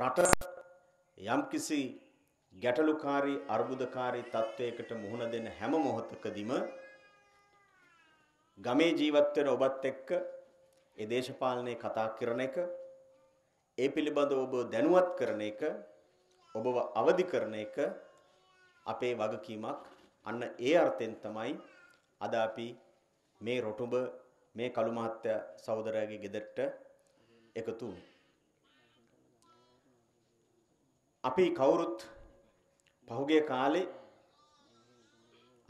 රට යම්කිසි ගැටලුකාරී අර්බුදකාරී තත්වයකට මුහුණ දෙන හැම මොහොතකදීම ගමේ ජීවත් වෙන ඔබත් එක්ක ඒ දේශපාලනයේ කතා කරන එක ඒ පිළිබඳව ඔබ දැනුවත් කරන එක ඔබව අවදි කරන එක අපේ වගකීමක් අන්න ඒ අර්ථයෙන් තමයි අද අපි මේ රොටුඹ මේ කළු මහත්තයා සහෝදරයාගේ ගෙදරට එකතු වුනේ අපි කවුරුත් පහුගිය කාලේ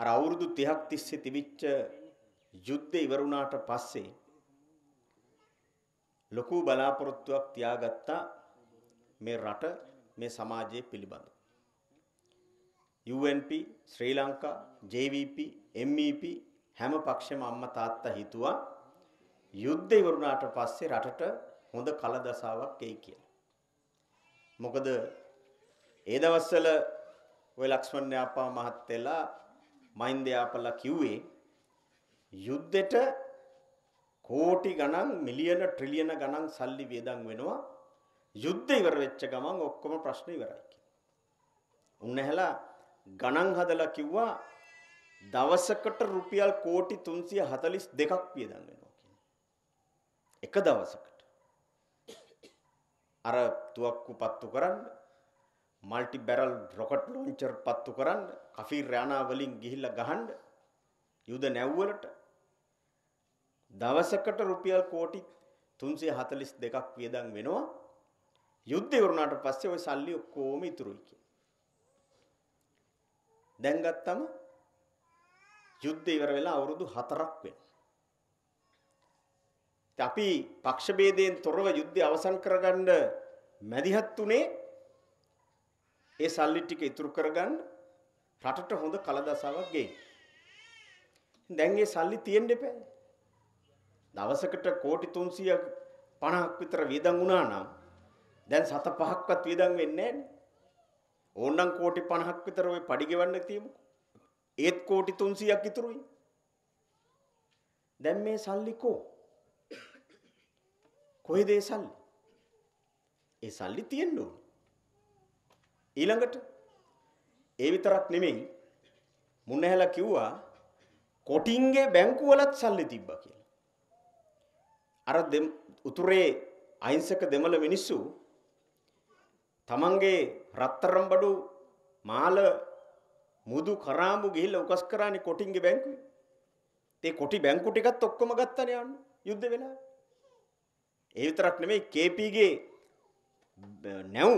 අර අවුරුදු 30ක් තිස්සේ තිබිච්ච යුද්ධය ඉවර වුණාට පස්සේ ලොකු බලාපොරොත්තුවක් තියාගත්තා මේ රට මේ සමාජය පිළිබඳ. UNP, ශ්‍රී ලංකා, JVP, MEP හැම පක්ෂෙම අම්මා තාත්තා හිතුවා යුද්ධය ඉවර වුණාට පස්සේ රටට හොඳ කලදසාවක් එයි කියලා. මොකද ඒ දවස්වල ওই ලක්ෂ්මන් යාපා මහත්තයලා මහින්ද යාපලා කිව්වේ යුද්ධෙට කෝටි ගණන් මිලියන ට්‍රිලියන ගණන් සල්ලි වියදම් වෙනවා යුද්ධ ඉවර වෙච්ච ගමන් ඔක්කොම ප්‍රශ්න ඉවරයි කියලා. උන් ඇහැලා ගණන් හදලා කිව්වා දවසකට රුපියල් කෝටි 342ක් වියදම් වෙනවා කියලා. එක දවසකට. අර තුවක්කු පත්තු කරන්නේ මල්ටි බැරල් රොකට් ලොන්චර් පත්තු කරන්න කෆීර් යානා වලින් ගිහිල්ලා ගහන්න යුද නැව්වලට දවසකට රුපියල් කෝටි 342ක් වියදම් වෙනවා යුද්ධය වුණාට පස්සේ ওই සල්ලි ඔක්කොම ඉතුරුයි කියලා. දැන් ගත්තම යුද්ධ ඉවර වෙලා අවුරුදු 4ක් වෙනවා. අපි පක්ෂ බේදයෙන් තොරව යුද්ධය අවසන් කරගන්න මැදිහත් උනේ ඒ සල්ලි ටික ඉතුරු කරගන්න රටට හොඳ කලදසාවක් ගෙයි. දැන් ඒ සල්ලි තියෙන්න එපා. දවසකට කෝටි 350ක් විතර වියදම් වුණා නම් දැන් සත පහක්වත් වියදම් වෙන්නේ නැහැ. ඕනනම් කෝටි 50ක් විතර ওই පඩි ගෙවන්න තියමුකෝ. ඒත් කෝටි 300ක් ඉතුරුයි. දැන් මේ සල්ලි කෝ? කොහෙද ඒ සල්ලි? ඒ සල්ලි තියෙන්න ඕන. ඊළඟට ඒ විතරක් නෙමෙයි මුන්නහැලා කිව්වා කොටින්ගේ බැංකු වලත් සල්ලි තිබ්බා කියලා. අර උතුරේ අහිංසක දෙමළ මිනිස්සු තමන්ගේ රත්තරම් බඩු මාල මුදු කරාඹු ගිහිල්ලා උකස් කරානේ කොටින්ගේ බැංකුවේ. ඒ කොටි බැංකු ටිකත් ඔක්කොම ගත්තනේ යන්න යුද්ධ වෙලා. ඒ විතරක් නෙමෙයි KP ගේ නැව්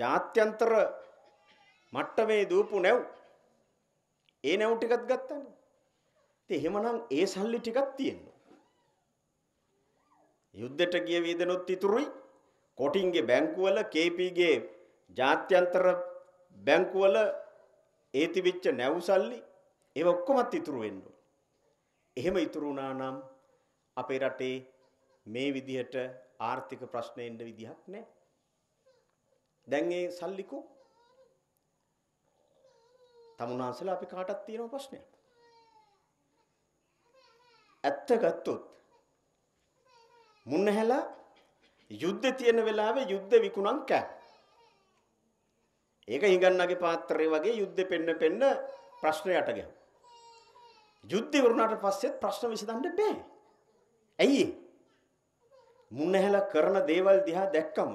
ජාත්‍යන්තර මට්ටමේ දූපු නැව් ඒ නැව් ටිකත් ගත්තනේ. ඉතින් එහෙමනම් ඒ සල්ලි ටිකක් තියෙනවා. යුද්ධයට ගිය වේදනොත් ඉතුරුයි. කොටින්ගේ බැංකුවල KPගේ ජාත්‍යන්තර බැංකුවල ඒ තිබිච්ච නැව් සල්ලි ඒව ඔක්කොමත් ඉතුරු වෙන්න එහෙම ඉතුරු වුණා නම් අපේ රටේ මේ විදිහට ආර්ථික ප්‍රශ්න එන්න විදිහක් නැහැ. දැන් ඒ සල්ලිකෝ තමුන්හන්සලා අපි කාටත් තියෙන ප්‍රශ්නයක්. ඇත්ත ගත්තොත් මුන්නහැලා යුද්ධ තියෙන වෙලාවේ යුද්ධ විකුණන් කෑ. ඒක හිඟන්නගේ පාත්‍රය වගේ යුද්ධ පෙන්න පෙන්න ප්‍රශ්නයට ගැහුවා. යුද්ධ වුණාට පස්සෙත් ප්‍රශ්න විසඳන්න බෑ. ඇයි? මුන්නහැලා කරන දේවල් දිහා දැක්කම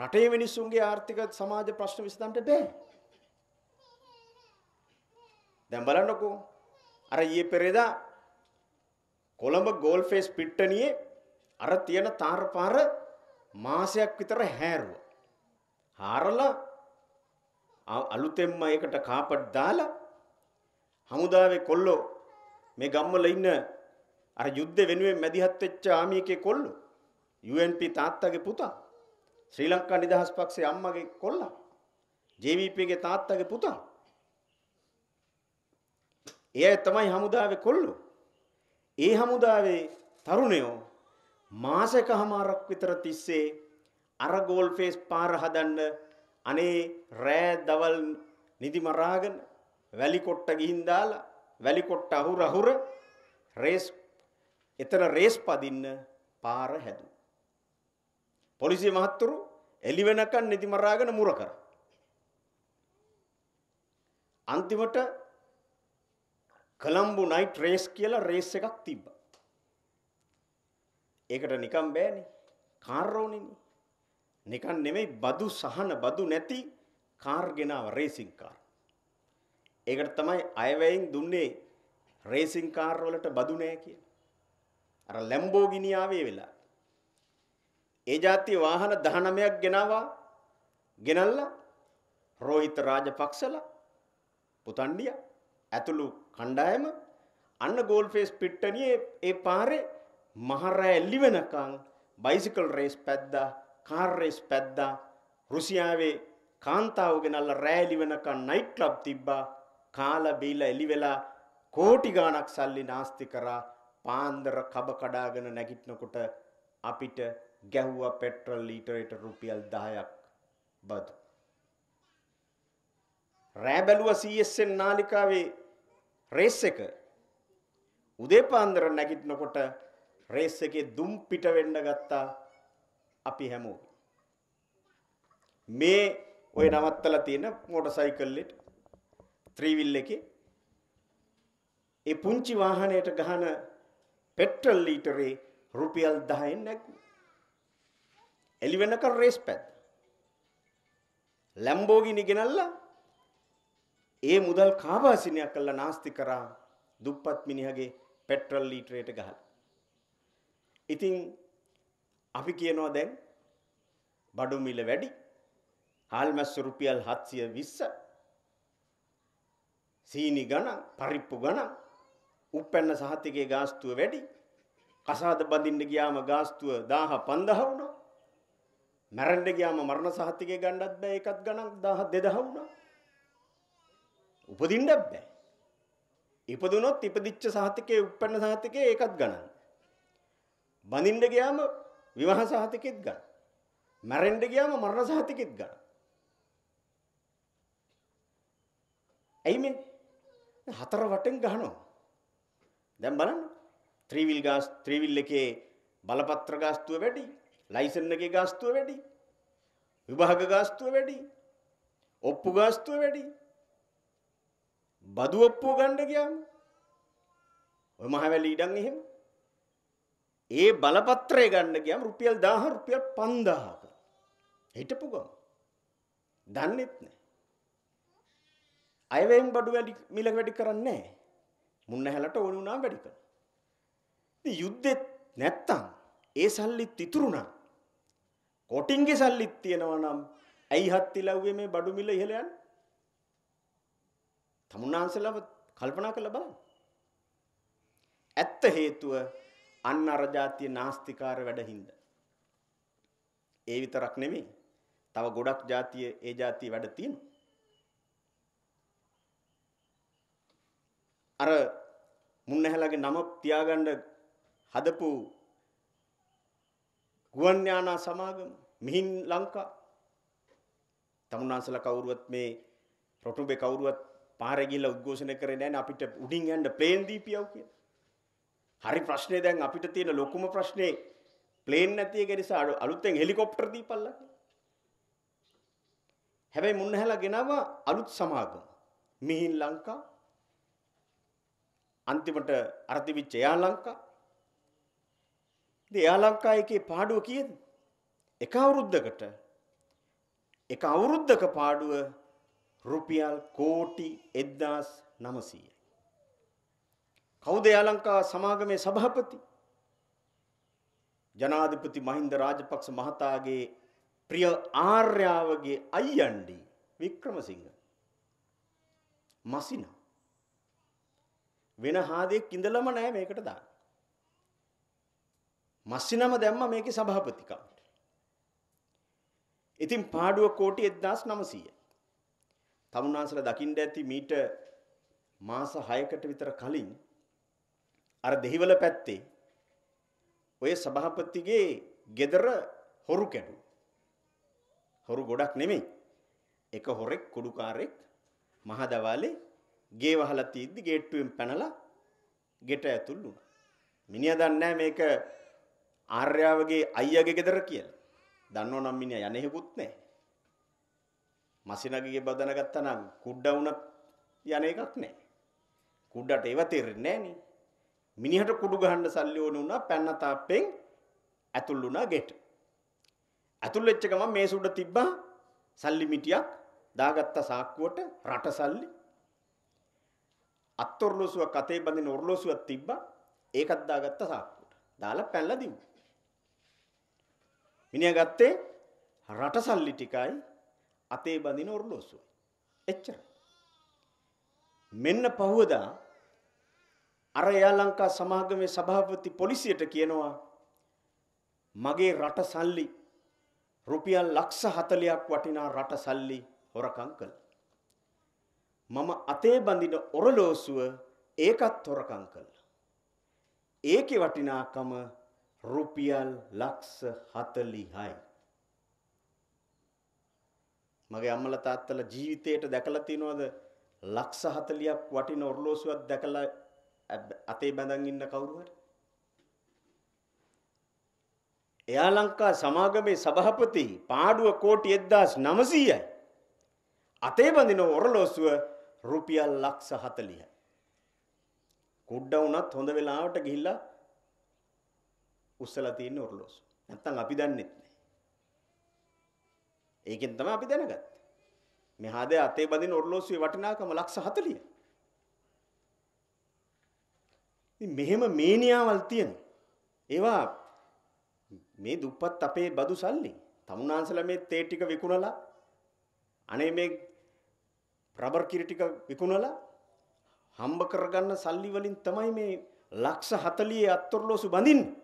රටේ මිනිස්සුන්ගේ ආර්ථික සමාජ ප්‍රශ්න විසඳන්න බෑ. දැන් බලන්නකෝ. අර ඊයේ පෙරේදා කොළඹ ගෝල් ෆේස් පිට්ටනියේ අර තියෙන තාරපාර මාසයක් විතර හැරුවා. හාරලා අලුතෙන්ම ඒකට කාපට් දාලා හමුදාවේ කොල්ලෝ මේ ගම්වල ඉන්න අර යුද්ධ වෙනුවෙන් මැදිහත් වෙච්ච ආමියකේ කොල්ලෝ UNP තාත්තගේ පුතා ශ්‍රී ලංකා නිදහස් පක්ෂයේ අම්මගේ කොල්ලා ජේවීපීගේ තාත්තගේ පුතා එය තමයි හමුදාවේ කොල්ලෝ ඒ හමුදාවේ තරුණයෝ මාසකමාරක් විතර තිස්සේ අර ගෝල් ෆේස් පාර හදන්න අනේ රෑ දවල් නිදි මරාගෙන වැලි කොට්ට ගිහින් දාලා වැලි කොට්ට අහුර අහුර රේස් එතන රේස් පදින්න පාර හැදුවා පොලිසිය මහත්තුරු එළි වෙනකන් නිදි මරාගෙන මුර කර. අන්තිමට කොළඹ නයිට් රේස් කියලා රේස් එකක් තිබ්බා. ඒකට නිකන් බෑනේ. කාර් ඕනේනේ. නිකන් නෙමෙයි බදු සහන බදු නැති කාර් ගෙනාව රේසින් කාර්. ඒකට තමයි අයවැයෙන් දුන්නේ රේසින් කාර් වලට බදු නෑ කියලා. අර ලැම්බෝගිනි ආවේ වෙලාව. ඒ જાති වාහන 19ක් ගෙනවා ගෙනල්ලා රෝහිත රාජපක්ෂල පුතණ්ඩිය ඇතුළු කණ්ඩායම අන්න ගෝල්ෆේස් පිට්ටනියේ ඒ පාරේ මහරෑ එල්ලි වෙනකන් බයිසිකල් රේස් පැද්දා කාර් රේස් පැද්දා රුසියාවේ කාන්තාව ගෙනල්ලා රෑ එලි වෙනකන් නයිට් ක්ලබ් තිබ්බා කාලා බීලා එලි වෙලා කෝටි ගාණක් සල්ලි නාස්ති කරා පාන්දර කබ කඩාගෙන නැගිටිනකොට අපිට ගැහුවා පෙට්‍රල් ලීටරයට රුපියල් 10ක් බදු. රෑ බැලුවා CSN නාලිකාවේ රේස් එක. උදේ පාන්දර නැගිටිනකොට රේස් එකේ දුම් පිට වෙන්න ගත්තා අපි හැමෝම. මේ ඔය නවත්තලා තියෙන මෝටර් සයිකල්ලෙට ත්‍රිවිල් එකේ ඒ පුංචි වාහනයට ගහන පෙට්‍රල් ලීටරේ රුපියල් 10න් නැගුවා. එළි වෙනකන් රේස් පැත්. ලැම්බෝගිනි ගෙනල්ලා ඒ මුදල් කාබාසිනියක් කළා නාස්ති කරා දුප්පත් මිනිහගේ පෙට්‍රල් ලීටරයට ගහලා. ඉතින් අපි කියනවා දැන් බඩු මිල වැඩි. හාල් මැස්ස රුපියල් 720. සීනි ගණන්, පරිප්පු ගණන්, උප්පැන්න සහතිකේ ගාස්තුව වැඩි. කසාද බඳින්න ගියාම ගාස්තුව 1000 5000 වුණා. මැරෙන්න ගියාම මරණ සහතිකය ගන්නත් බෑ ඒකත් ගණන් 1000 2000 වුණා. උපදින්නත් බෑ. ඉපදුනොත් ඉපදිච්ච සහතිකයේ උප්පන්න සහතිකයේ ඒකත් ගණන්. බඳින්න ගියාම විවාහ සහතිකෙත් ගන්න. මැරෙන්න ගියාම මරණ සහතිකෙත් ගන්න. ඇයි මේ හතර වටෙන් ගහනවා. දැන් බලන්න. ත්‍රිවිල් ගාස් ත්‍රිවිල් එකේ බලපත්‍ර ගාස්තුව වැඩි. ලයිසන් එකේ ගාස්තුව වැඩි. විභාග ගාස්තුව වැඩි. ඔප්පු ගාස්තුව වැඩි. බදු ඔප්පුව ගන්න ගියාම ඔය මහවැලි ඉඩම් එහෙම. ඒ බලපත්‍රය ගන්න ගියාම රුපියල් 1000 රුපියල් 5000ක. හිටපු ගම. දන්නේත් නැහැ. අයවැයෙන් බඩු වැඩි මිල වැඩි කරන්නේ නැහැ. මුන්නහැලට ඕන වුණාම වැඩි කරනවා. ඉතින් යුද්ධෙත් නැත්තම් ඒ සල්ලිත් ඉතුරුණා. කොටින්ගේ සල්ලිත් තියෙනවා නම් ඇයි හත්තිලව්වේ මේ බඩු මිල ඉහළ යන්නේ? තමුන්හන්සලාව කල්පනා කරලා බලන්න. ඇත්ත හේතුව අන්න අර જાතිය නාස්තිකාර වැඩහිඳ. ඒ විතරක් නෙමෙයි. තව ගොඩක් જાතිය ඒ જાතිය වැඩ තියෙනවා. අර මුන්නහැලගේ නම තියාගන්න හදපු ගුවන් යානා සමාගම, මිහින් ලංකා. තමුන්නාන්සලා කවුරුවත් මේ රොටුබේ කවුරුවත් පාරේ ගිහිල්ලා උද්ඝෝෂණය කරේ නැහැ අපිට උඩින් යන්න ප්ලේන් දීපියව් කියලා. හරි ප්‍රශ්නේ දැන් අපිට තියෙන ලොකුම ප්‍රශ්නේ ප්ලේන් නැති එක නිසා අලුතෙන් හෙලිකොප්ටර් දීපල්ලා. හැබැයි මුන්නහැලා ගෙනවා අලුත් සමාගම. මිහින් ලංකා අන්තිමට අරතිවිච්ච යා ලංකා ඉතින් එයා ලංකාවේ පාඩුව කීයද? එක අවුරුද්දකට එක අවුරුද්දක පාඩුව රුපියල් කෝටි 1900යි. කවුද එයා ලංකා සමාගමේ සභාපති? ජනාධිපති මහින්ද රාජපක්ෂ මහතාගේ ප්‍රිය ආර්යාවගේ අයියන්ඩි වික්‍රමසිංහ මසිනා වෙන හාදෙක් ඉඳලම නෑ මේකට දාන්න. මස්සිනම දැම්ම මේකේ සභාපතිකමට. ඉතින් පාඩුව කෝටි 1900. තමුන්වන්සලා දකින්න ඇති මීට මාස 6කට විතර කලින් අර දෙහිවල පැත්තේ ඔය සභාපතිගේ gedara හොරු කැඩු. හොරු ගොඩක් නෙමෙයි. එක හොරෙක් කුඩුකාරෙක් මහදවාලේ ගේ වහලා තියද්දි ගේට්ටුවෙන් පැනලා ගෙට ඇතුල් වුණා. මිනිහා දන්නේ නැහැ මේක ආර්යාවගේ අයියාගේ ගෙදර කියලා. දන්නවනම් මිනිහා යන්නේ හෙකුත් නැහැ. මසිනගගේ බදන ගත්තා නම් කුඩ වුණත් යන එකක් නැහැ. කුඩට ඒව තේරෙන්නේ නැහනේ. මිනිහට කුඩු ගහන්න සල්ලි ඕන වුණා පැන්න තාප්පෙන් ඇතුල් වුණා ගෙට. ඇතුල් වෙච්ච ගමන් මේස උඩ තිබ්බා සල්ලි මිටියක් දාගත්ත සාක්කුවට රට සල්ලි. අත්තරලෝසුවක් අතේ බඳින ඔරලෝසුවක් තිබ්බා ඒකත් දාගත්ත සාක්කුවට. දාලා පැනලා දිව්වා. මිනිහා ගත්තේ රට සල්ලි ටිකයි අතේ බඳින ඔරලෝසුවයි. එච්චර. මෙන්න පහුවදා අර එයා ලංකා සමාගමේ සභාපති පොලිසියට කියනවා මගේ රට සල්ලි රුපියල් ලක්ෂ 40ක් වටිනා රට සල්ලි හොරකම් කළා. මම අතේ බඳින ඔරලෝසුව ඒකත් හොරකම් කළා. ඒකේ වටිනාකම රුපියල් ලක්ෂ 40යි. මගේ අම්මලා තාත්තලා ජීවිතේට දැකලා තියනවද ලක්ෂ 40ක් වටින ඔරලෝසුවක් දැකලා අතේ බැඳන් ඉන්න කවුරු හරි? එයා ලංකා සමාගමේ සභාපති පාඩුව කෝටි 1900යි. අතේ බඳින ඔරලෝසුව රුපියල් ලක්ෂ 40යි. කුඩ වුණත් හොඳ වෙලාවට ගිහිල්ලා උස්සලා තියෙන ඔරලෝසු. නැත්තම් අපි දන්නේ නැහැ. ඒකෙන් තමයි අපි දැනගත්තේ. මේ හදේ අතේ බඳින ඔරලෝසුවේ වටිනාකම ලක්ෂ 40. ඉතින් මෙහෙම මේනියාවල් තියෙනවා. ඒවා මේ දුප්පත් අපේ බදු සල්ලි. තමුනාන්සලා මේ තේ ටික විකුණලා අනේ මේ රබර් කිරි ටික විකුණලා හම්බ කරගන්න සල්ලි වලින් තමයි මේ ලක්ෂ 40 අත්තරලෝසු බඳින්නේ.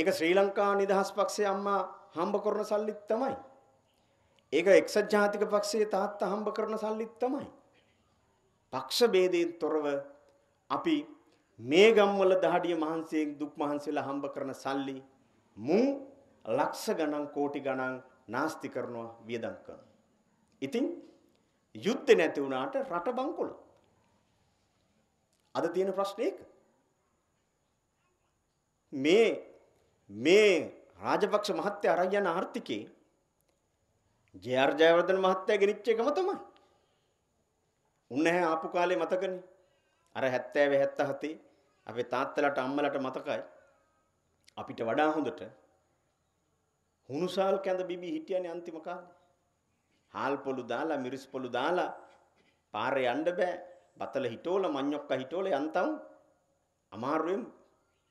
ඒක ශ්‍රී ලංකා නිදහස් පක්ෂයේ අම්මා හම්බ කරන සල්ලිත් තමයි. ඒක එක්සත් ජාතික පක්ෂයේ තාත්තා හම්බ කරන සල්ලිත් තමයි. පක්ෂ ભેදයෙන් තොරව අපි මේ ගම්වල දහඩිය මහන්සියෙන් දුක් මහන්සිලා හම්බ කරන සල්ලි මුං ලක්ෂ ගණන් කෝටි ගණන් නාස්ති කරනවා වියදම් කරනවා. ඉතින් යුද්ධේ නැති වුණාට රට බංකොලොත්. අද තියෙන ප්‍රශ්නේ ඒක. මේ මේ රාජපක්ෂ මහත්තයා අරන් යන ආර්ථිකේ ජේ.ආර්. ජයවර්ධන මහත්තයා ගෙනිච්ච එකම තමයි. උන්නේ ආපු කාලේ මතකනේ. අර 70 77 අපේ තාත්තලාට අම්මලාට මතකයි. අපිට වඩා හොඳට හුනුසාල් කැඳ බිබී හිටියනේ අන්තිම කාලේ. හාල් පොළු දාලා මිරිස් පොළු දාලා පාරේ යන්න බෑ. බතල හිටෝල මඤ්ඤොක්ක හිටෝල යන්තම් අමාරුවෙන්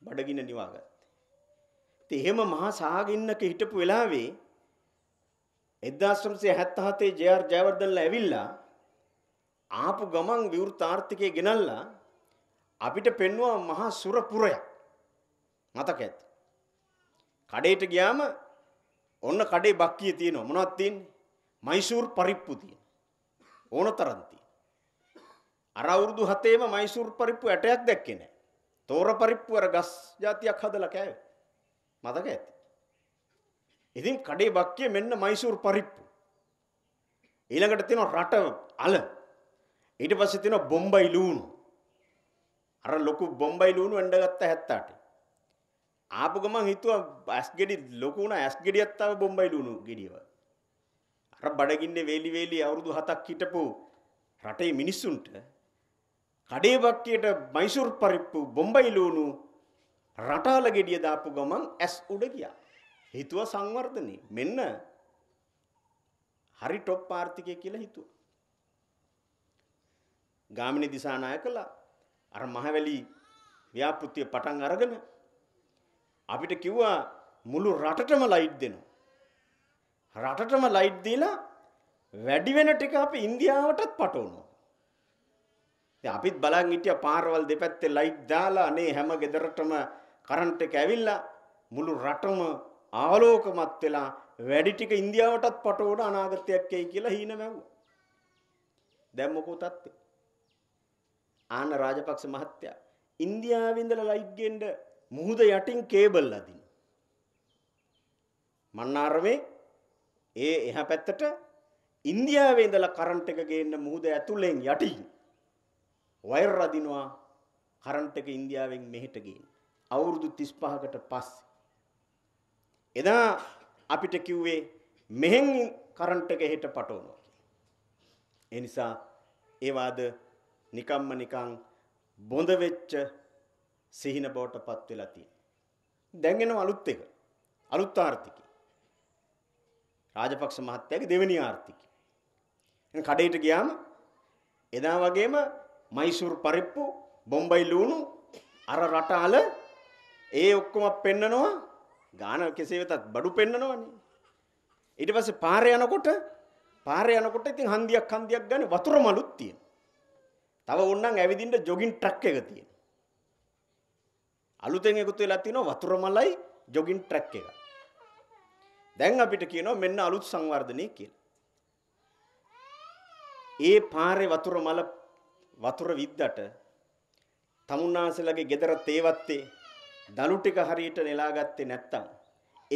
බඩගින්න නිවාගත්තා. ඉතින් එහෙම මහා සාගින්නක හිටපු වෙලාවේ 1977 ජේ.ආර්. ජයවර්ධනලා ඇවිල්ලා ආපු ගමන් විවෘත ආර්ථිකය ගෙනල්ලා අපිට පෙන්වුවා මහා සුර පුරයක් මතක ඇත. කඩේට ගියාම ඔන්න කඩේ බක්කිය තියෙනවා මොනවද තියෙන්නේ? මයිසූර් පරිප්පු තියෙනවා. ඕනතරම් තියෙනවා. අර අවුරුදු 7ේම මයිසූර් පරිප්පු ඇටයක් දැක්කේ නැහැ. තෝර පරිප්පු අර ගස් జాතියක් හදලා කෑවේ. මතක ඇති. ඉතින් කඩේ බක්කිය මෙන්න මයිසූර් පරිප්පු. ඊළඟට තියෙනවා රට අල. ඊට පස්සේ තියෙනවා බොම්බයි ලූණු. අර ලොකු බොම්බයි ලූණු වෙන්න ගත්තා 78. ආපු ගමන් හිතුවා ඇස් ගෙඩි ලොකු වුණා ඇස් ගෙඩියක් තව බොම්බයි ලූණු ගෙඩියව. අර බඩගින්නේ වේලි වේලි අවුරුදු 7ක් හිටපු රටේ මිනිස්සුන්ට කඩේ බක්කියට මයිසූර් පරිප්පු බොම්බයි ලූණු රටාල gediya දාපු ගමන් ඇස් උඩ ගියා. හිතුව සංවර්ධනේ. මෙන්න හරි টොප් ආර්ථිකය කියලා හිතුවා. ගාමිණී දිසානායකලා අර මහවැලි ව්‍යාපෘතිය පටන් අරගෙන අපිට කිව්වා මුළු රටටම ලයිට් දෙනවා. රටටම ලයිට් දීලා වැඩි වෙන ටික අපි ඉන්දියාවටත් පටවනවා. ඉතින් අපිත් බලන් හිටියා පාරවල් දෙපැත්තේ ලයිට් දාලා අනේ හැම ගෙදරටම කරන්ට් එක ඇවිල්ලා මුළු රටම ආලෝකමත් වෙලා වැඩි ටික ඉන්දියාවටත් පටවන අනාගතයක් එයි කියලා හීන වැව්වා. දැන් මොකෝ තත්ත්වේ? ආන රාජපක්ෂ මහත්තයා ඉන්දියාවේ ඉඳලා ලයිට් ගෙන්න මුහුද යටින් කේබල් අදින. මන්නාරමේ ඒ එහා පැත්තට ඉන්දියාවේ ඉඳලා කරන්ට් එක ගේන්න මුහුද ඇතුලෙන් යටින් වයර් අදිනවා කරන්ට් එක ඉන්දියාවෙන් මෙහෙට ගේන්න. අවුරුදු 35කට පස්සේ. එදා අපිට කිව්වේ මෙහෙන් කරන්ට් එක හෙට පටවනවා ඒ නිසා ඒවාද නිකම්ම නිකං බොඳ වෙච්ච සිහින බවටපත් වෙලා තියෙනවා. දැන් එන අලුත් එක. අලුත් ආර්ථිකය. රාජපක්ෂ මහත්තයාගේ දෙවෙනි ආර්ථිකය. එහෙනම් කඩේට ගියාම එදා වගේම මයිසූර් පරිප්පු, බොම්බයි ලුණු අර රටාල ඒ ඔක්කොම පෙන්නනවා ගාන කෙසේ වෙතත් බඩු පෙන්නනවනේ. ඊට පස්සේ පාරේ යනකොට පාරේ යනකොට ඉතින් හන්දියක් හන්දියක් ගන්න වතුර මලුත් තියෙනවා. තව ඕන්නම් ඇවිදින්න ජොගින් ට්‍රක් එක තියෙනවා. අලුතෙන් එකතු වෙලා තියෙනවා වතුර මලයි ජොගින් ට්‍රක් එක. දැන් අපිට කියනවා මෙන්න අලුත් සංවර්ධනය කියලා. ඒ පාරේ වතුර මල වතුර විද්දට තමුන්නාසලගේ gedara තේවත්තේ දලු ටික හරියට නෙලාගත්තේ නැත්තම්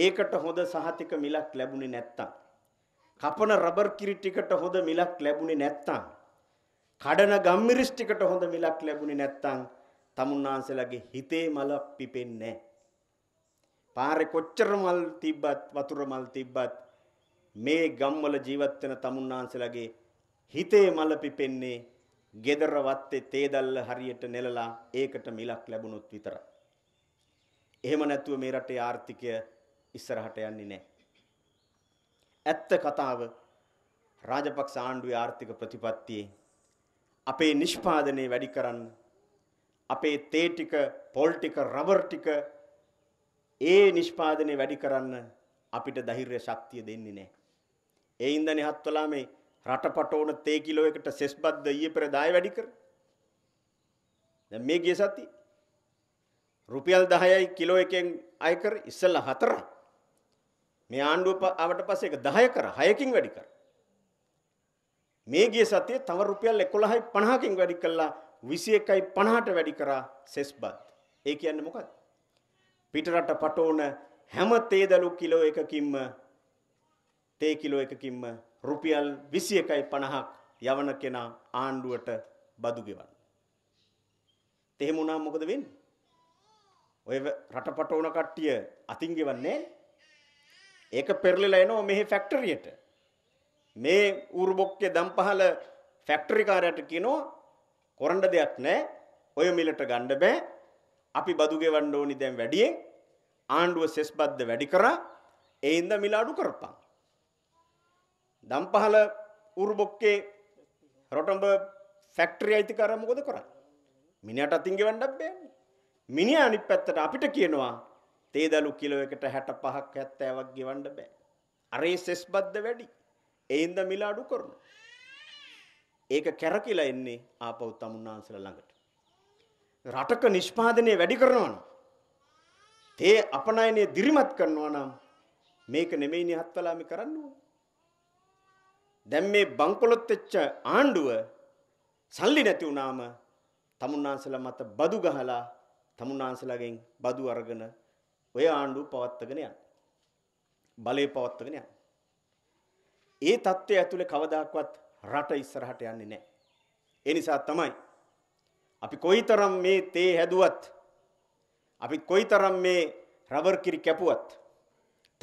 ඒකට හොඳ සහතික මිලක් ලැබුණේ නැත්තම් කපන රබර් කිරි ටිකට හොඳ මිලක් ලැබුණේ නැත්තම් කඩන ගම්මිරිස් ටිකට හොඳ මිලක් ලැබුණේ නැත්තම් තමුන්නාන්සලාගේ හිතේ මල පිපෙන්නේ පාරේ කොච්චර මල් තිබ්බත් වතුර මල් තිබ්බත් මේ ගම්වල ජීවත් වෙන තමුන්නාන්සලාගේ හිතේ මල පිපෙන්නේ gedara watte තේදල්ල හරියට නෙලලා ඒකට මිලක් ලැබුණොත් විතරයි එහෙම නැතුව මේ රටේ ආර්ථිකය ඉස්සරහට යන්නේ නැහැ. ඇත්ත කතාව රාජපක්ෂ ආණ්ඩුවේ ආර්ථික ප්‍රතිපත්තියේ අපේ නිෂ්පාදනය වැඩි කරන්න අපේ තේ ටික, පොල් ටික, රබර් ටික ඒ නිෂ්පාදනය වැඩි කරන්න අපිට ධෛර්ය ශක්තිය දෙන්නේ නැහැ. ඒ ඉඳන් එහත් වෙලා මේ රටපට ඕන තේ කිලෝ එකට සෙස්බද්ද ඊයේ පෙර දාය වැඩි කර. දැන් මේ ගිය සතියේ රුපියල් 10යි කිලෝ එකෙන් අයකර ඉස්සෙල්ලා හතරයි. මේ ආණ්ඩුව ආවට පස්සේ ඒක 10 කර 6කින් වැඩි කර. මේ ගිය සතියේ තව රුපියල් 11යි 50කින් වැඩි කළා 21යි 50ට වැඩි කරා සෙස්බත්. ඒ කියන්නේ මොකක්ද? පිටරට පටවන හැම තේදලු කිලෝ එකකින්ම තේ කිලෝ එකකින්ම රුපියල් 21යි 50ක් යවන කෙනා ආණ්ඩුවට බදු ගෙවන්න. එහෙම වුණා මොකද වෙන්නේ? ඔය රටපට උන කට්ටිය අතින් ගෙවන්නේ ඒක පෙරලිලා එනවා මෙහි ෆැක්ටරියට. මේ ඌරුබොක්කේ දම්පහල ෆැක්ටරි කාර්යයට කියනවා කොරන්න දෙයක් නැහැ. ඔය මිලට ගන්න බෑ. අපි බදු ගෙවන්න ඕනි දැන් වැඩියෙන්. ආණ්ඩුව සෙස් බද්ද වැඩි කරා. ඒ හින්දා මිල අඩු කරපන්. දම්පහල ඌරුබොක්කේ රොටඹ ෆැක්ටරි අයිතිකාරයා මොකද කරන්නේ? මිනිහට අතින් ගෙවන්නත් බෑනේ. මිනිහා අනිත් පැත්තට අපිට කියනවා තේදලු කිලෝ එකට 65ක් 70ක් ගෙවන්න බෑ. අරේ සෙස් බද්ද වැඩි. ඒ හින්දා මිල අඩු කරනවා. ඒක කැරකිලා එන්නේ ආපහු තමුන්නාන්සලා ළඟට. රටක නිෂ්පාදනය වැඩි කරනවා නම් තේ අපනයනය දිරිමත් කරනවා නම් මේක නෙමෙයිනේ හත්වලාමි කරන්න ඕනේ. දැන් මේ බංකොලොත් වෙච්ච ආණ්ඩුව සල්ලි නැති වුණාම තමුන්නාන්සලා මත බදු ගහලා තමුන්නාන්සලාගෙන් බදු අරගෙන ඔය ආණ්ඩුව පවත්වාගෙන යන බලය පවත්වාගෙන යන ඒ தත්ත්වය ඇතුලේ කවදාක්වත් රට ඉස්සරහට යන්නේ නැහැ ඒ නිසා තමයි අපි කොයිතරම් මේ තේ හැදුවත් අපි කොයිතරම් මේ රබර් කිරි කැපුවත්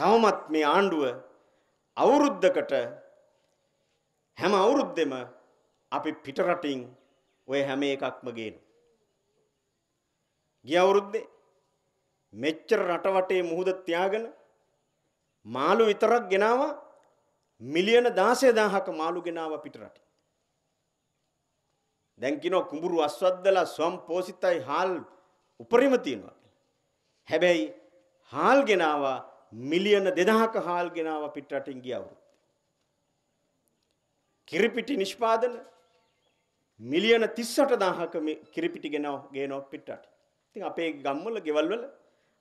තවමත් මේ ආණ්ඩුව අවුරුද්දකට හැම අවුරුද්දෙම අපි පිටරටින් ඔය හැම එකක්ම ගේනවා ගිය අවුරුද්දේ මෙච්චර රටවටේ මුහුද තියාගෙන මාළු විතරක් ගෙනාවා මිලියන 16000ක මාළු ගෙනාවා පිටරට. දැන් කිනෝ කුඹුරු අස්වද්දලා සම් පෝසිතයි හාල් උපරිම තියනවා කියලා. හැබැයි හාල් ගෙනාවා මිලියන 2000ක හාල් ගෙනාවා පිටරටින් ගිය අවුරුද්දේ. කිරිපිටි නිෂ්පාදන මිලියන 38000ක කිරිපිටි ගෙනව ගේනෝ පිටරට. ඉතින් අපේ ගම්වල ගෙවල්වල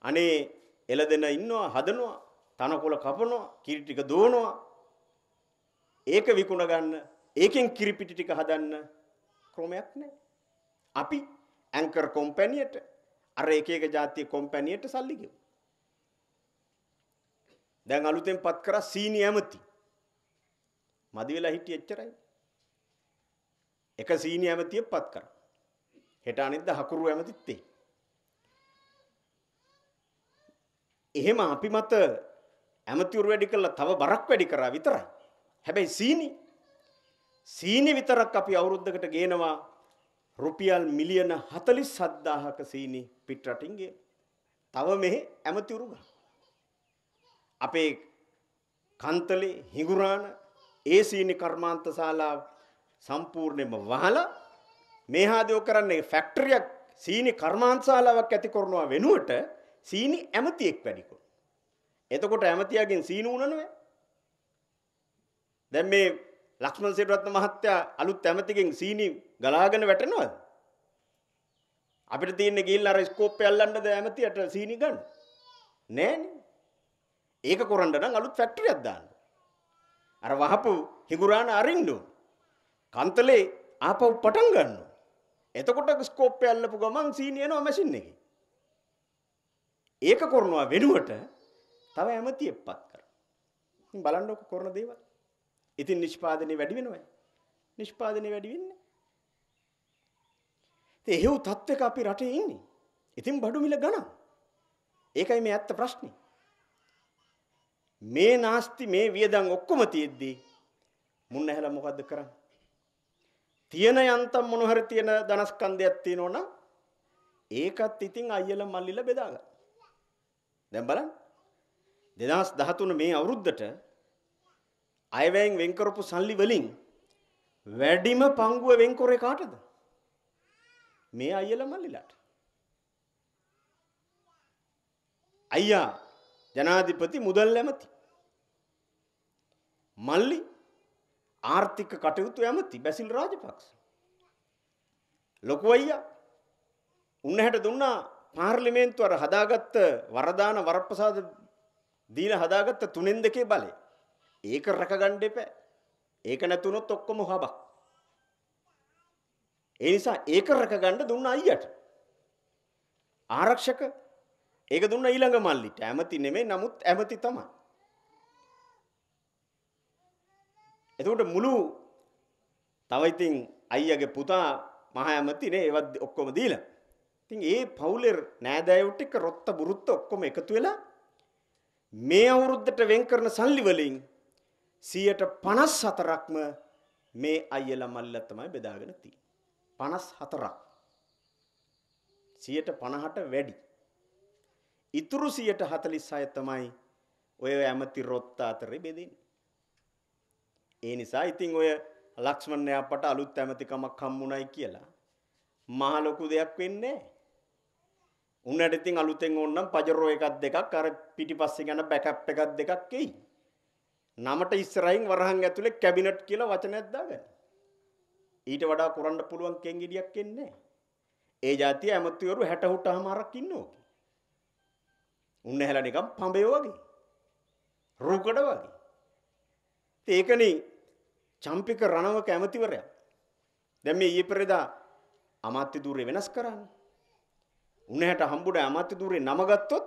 අනේ එළදෙන ඉන්නවා හදනවා තනකොළ කපනවා කිරි ටික දුවනවා ඒක විකුණ ගන්න ඒකෙන් කිරිපිටි ටික හදන්න ක්‍රමයක් නැහැ. අපි ඇන්කර් කම්පැනියට අර එක එක જાතිය කම්පැනියට සල්ලි ගෙවමු. දැන් අලුතෙන් පත් කරා සීනි ඇමති. මදි වෙලා හිටියේ එච්චරයි. එක සීනි ඇමතියක් පත් කරා. හෙට අනිද්දා හකුරු ඇමතිත් එයි. එහෙම අපි මත ඇමතිවරු වැඩි කළා තව බරක් වැඩි කරා විතරයි. හැබැයි සීනි සීනි විතරක් අපි අවුරුද්දකට ගේනවා රුපියල් මිලියන 47000ක සීනි පිටරටින් ගේන. තව මෙහි ඇමතිවරු ගන්න. අපේ කන්තලේ හිඟුරාණ ඒ සීනි කර්මාන්ත ශාලාව සම්පූර්ණයෙන්ම වහලා මේ හාදෝ කරන්නේ ෆැක්ටරියක් සීනි කර්මාන්ත ශාලාවක් ඇති කරනවා වෙනුවට සීනි ඇමතියෙක් වැඩිකො. එතකොට ඇමතියාගෙන් සීනු උනනව. දැන් මේ ලක්ෂ්මන් සේරත්න මහත්තයා අලුත් ඇමතිගෙන් සීනි ගලාගෙන වැටෙනවද? අපිට තියෙන්නේ ගිහිල්ලා අර ස්කෝප් එක අල්ලන්නද ඇමතියට සීනි ගන්න? නෑනේ. ඒක කරන්න නම් අලුත් ෆැක්ටරියක් දාන්න. අර වහපු හිඟුරාන අරින්න ඕන. කන්තලේ ආපහු පටන් ගන්න ඕන. එතකොට ස්කෝප් එක අල්ලපු ගමන් සීනි එනවා මැෂින් එකේ. ඒක කරනවා වෙනුවට තව ඇමති එප්පත් කරනවා. බලන්න ඔක කරන දේවල්. ඉතින් නිෂ්පාදනය වැඩි වෙනවයි. නිෂ්පාදනය වැඩි වෙන්නේ. ඉතින් එහෙව් තත්ත්වයක අපි රටේ ඉන්නේ. ඉතින් බඩු මිල ගණන්. ඒකයි මේ ඇත්ත ප්‍රශ්නේ. මේ නාස්ති මේ වියදම් ඔක්කොම තියෙද්දී මුන්න ඇහැලා මොකද්ද කරන්නේ? තියෙන යන්තම් මොන හරි තියෙන ධනස්කන්ධයක් තියෙනවනම් ඒකත් ඉතින් අයියලා මල්ලිලා බෙදාගන්න. දැන් බලන්න 2013 මේ අවුරුද්දට අයවැයෙන් වෙන් කරපු සල්ලි වලින් වැඩිම පංගුව වෙන් කරේ කාටද? මේ අයියලා මල්ලිලාට. අයියා ජනාධිපති මුදල් ඇමති. මල්ලි ආර්ථික කටයුතු ඇමති බැසිල් රාජපක්ෂ. ලොකු අයියා උන්නහැට දුන්නා පාර්ලිමේන්තුව අර හදාගත්ත වරදාන වරප්‍රසාද දීලා හදාගත්ත තුනෙන් දෙකේ බලය. ඒක රකගන්න එපා. ඒක නැතුනොත් ඔක්කොම හබක්. ඒ නිසා ඒක රකගන්න දුන්න අයියට. ආරක්ෂක ඒක දුන්න ඊළඟ මල්ලිට. ඇමති නෙමෙයි නමුත් ඇමති තමයි. එතකොට මුළු තව ඉතින් අයියාගේ පුතා මහ ඇමතිනේ ඒවත් ඔක්කොම දීලා ඉතින් ඒ පවුලේ නෑදෑයෝ ටික රොත්ත බුරුත්ත ඔක්කොම එකතු වෙලා මේ අවුරුද්දට වෙන් කරන සල්ලි වලින් 154ක්ම මේ අයියලා මල්ලා තමයි බෙදාගෙන තියෙන්නේ 54ක් 150ට වැඩි ඉතුරු 146 තමයි ඔය ඇමති රොත්ත අතරේ බෙදෙන්නේ ඒ නිසා ඉතින් ඔය ලක්ෂ්මන් අපට අලුත් ඇමතිකමක් හම්බුණයි කියලා මහ ලොකු දෙයක් වෙන්නේ නැහැ උන්නට ඉතින් අලුතෙන් ඕනනම් පජරෝ එකක් දෙකක් අර පිටිපස්සේ යන බෑකප් එකක් දෙකක් එයි. නමට ඉස්සරහින් වරහන් ඇතුලේ කැබිනට් කියලා වචනයක් දාගන්න. ඊට වඩා කරන්න පුළුවන් කෙන්ගෙඩියක් එන්නේ ඒ જાතිය ඇමතිවරු 60 හුටහමාරක් ඉන්නෝ. උන්න හැලා නිකන් පඹය වගේ. රුකඩ වගේ. ඉතින් ඒකනේ චම්පික රණවක ඇමතිවරයා. දැන් මේ ඊපෙරදා අමාත්‍ය ධූරේ වෙනස් කරන්නේ. උණහැට හම්බුඩ අමාත්‍යදූරේ නම ගත්තොත්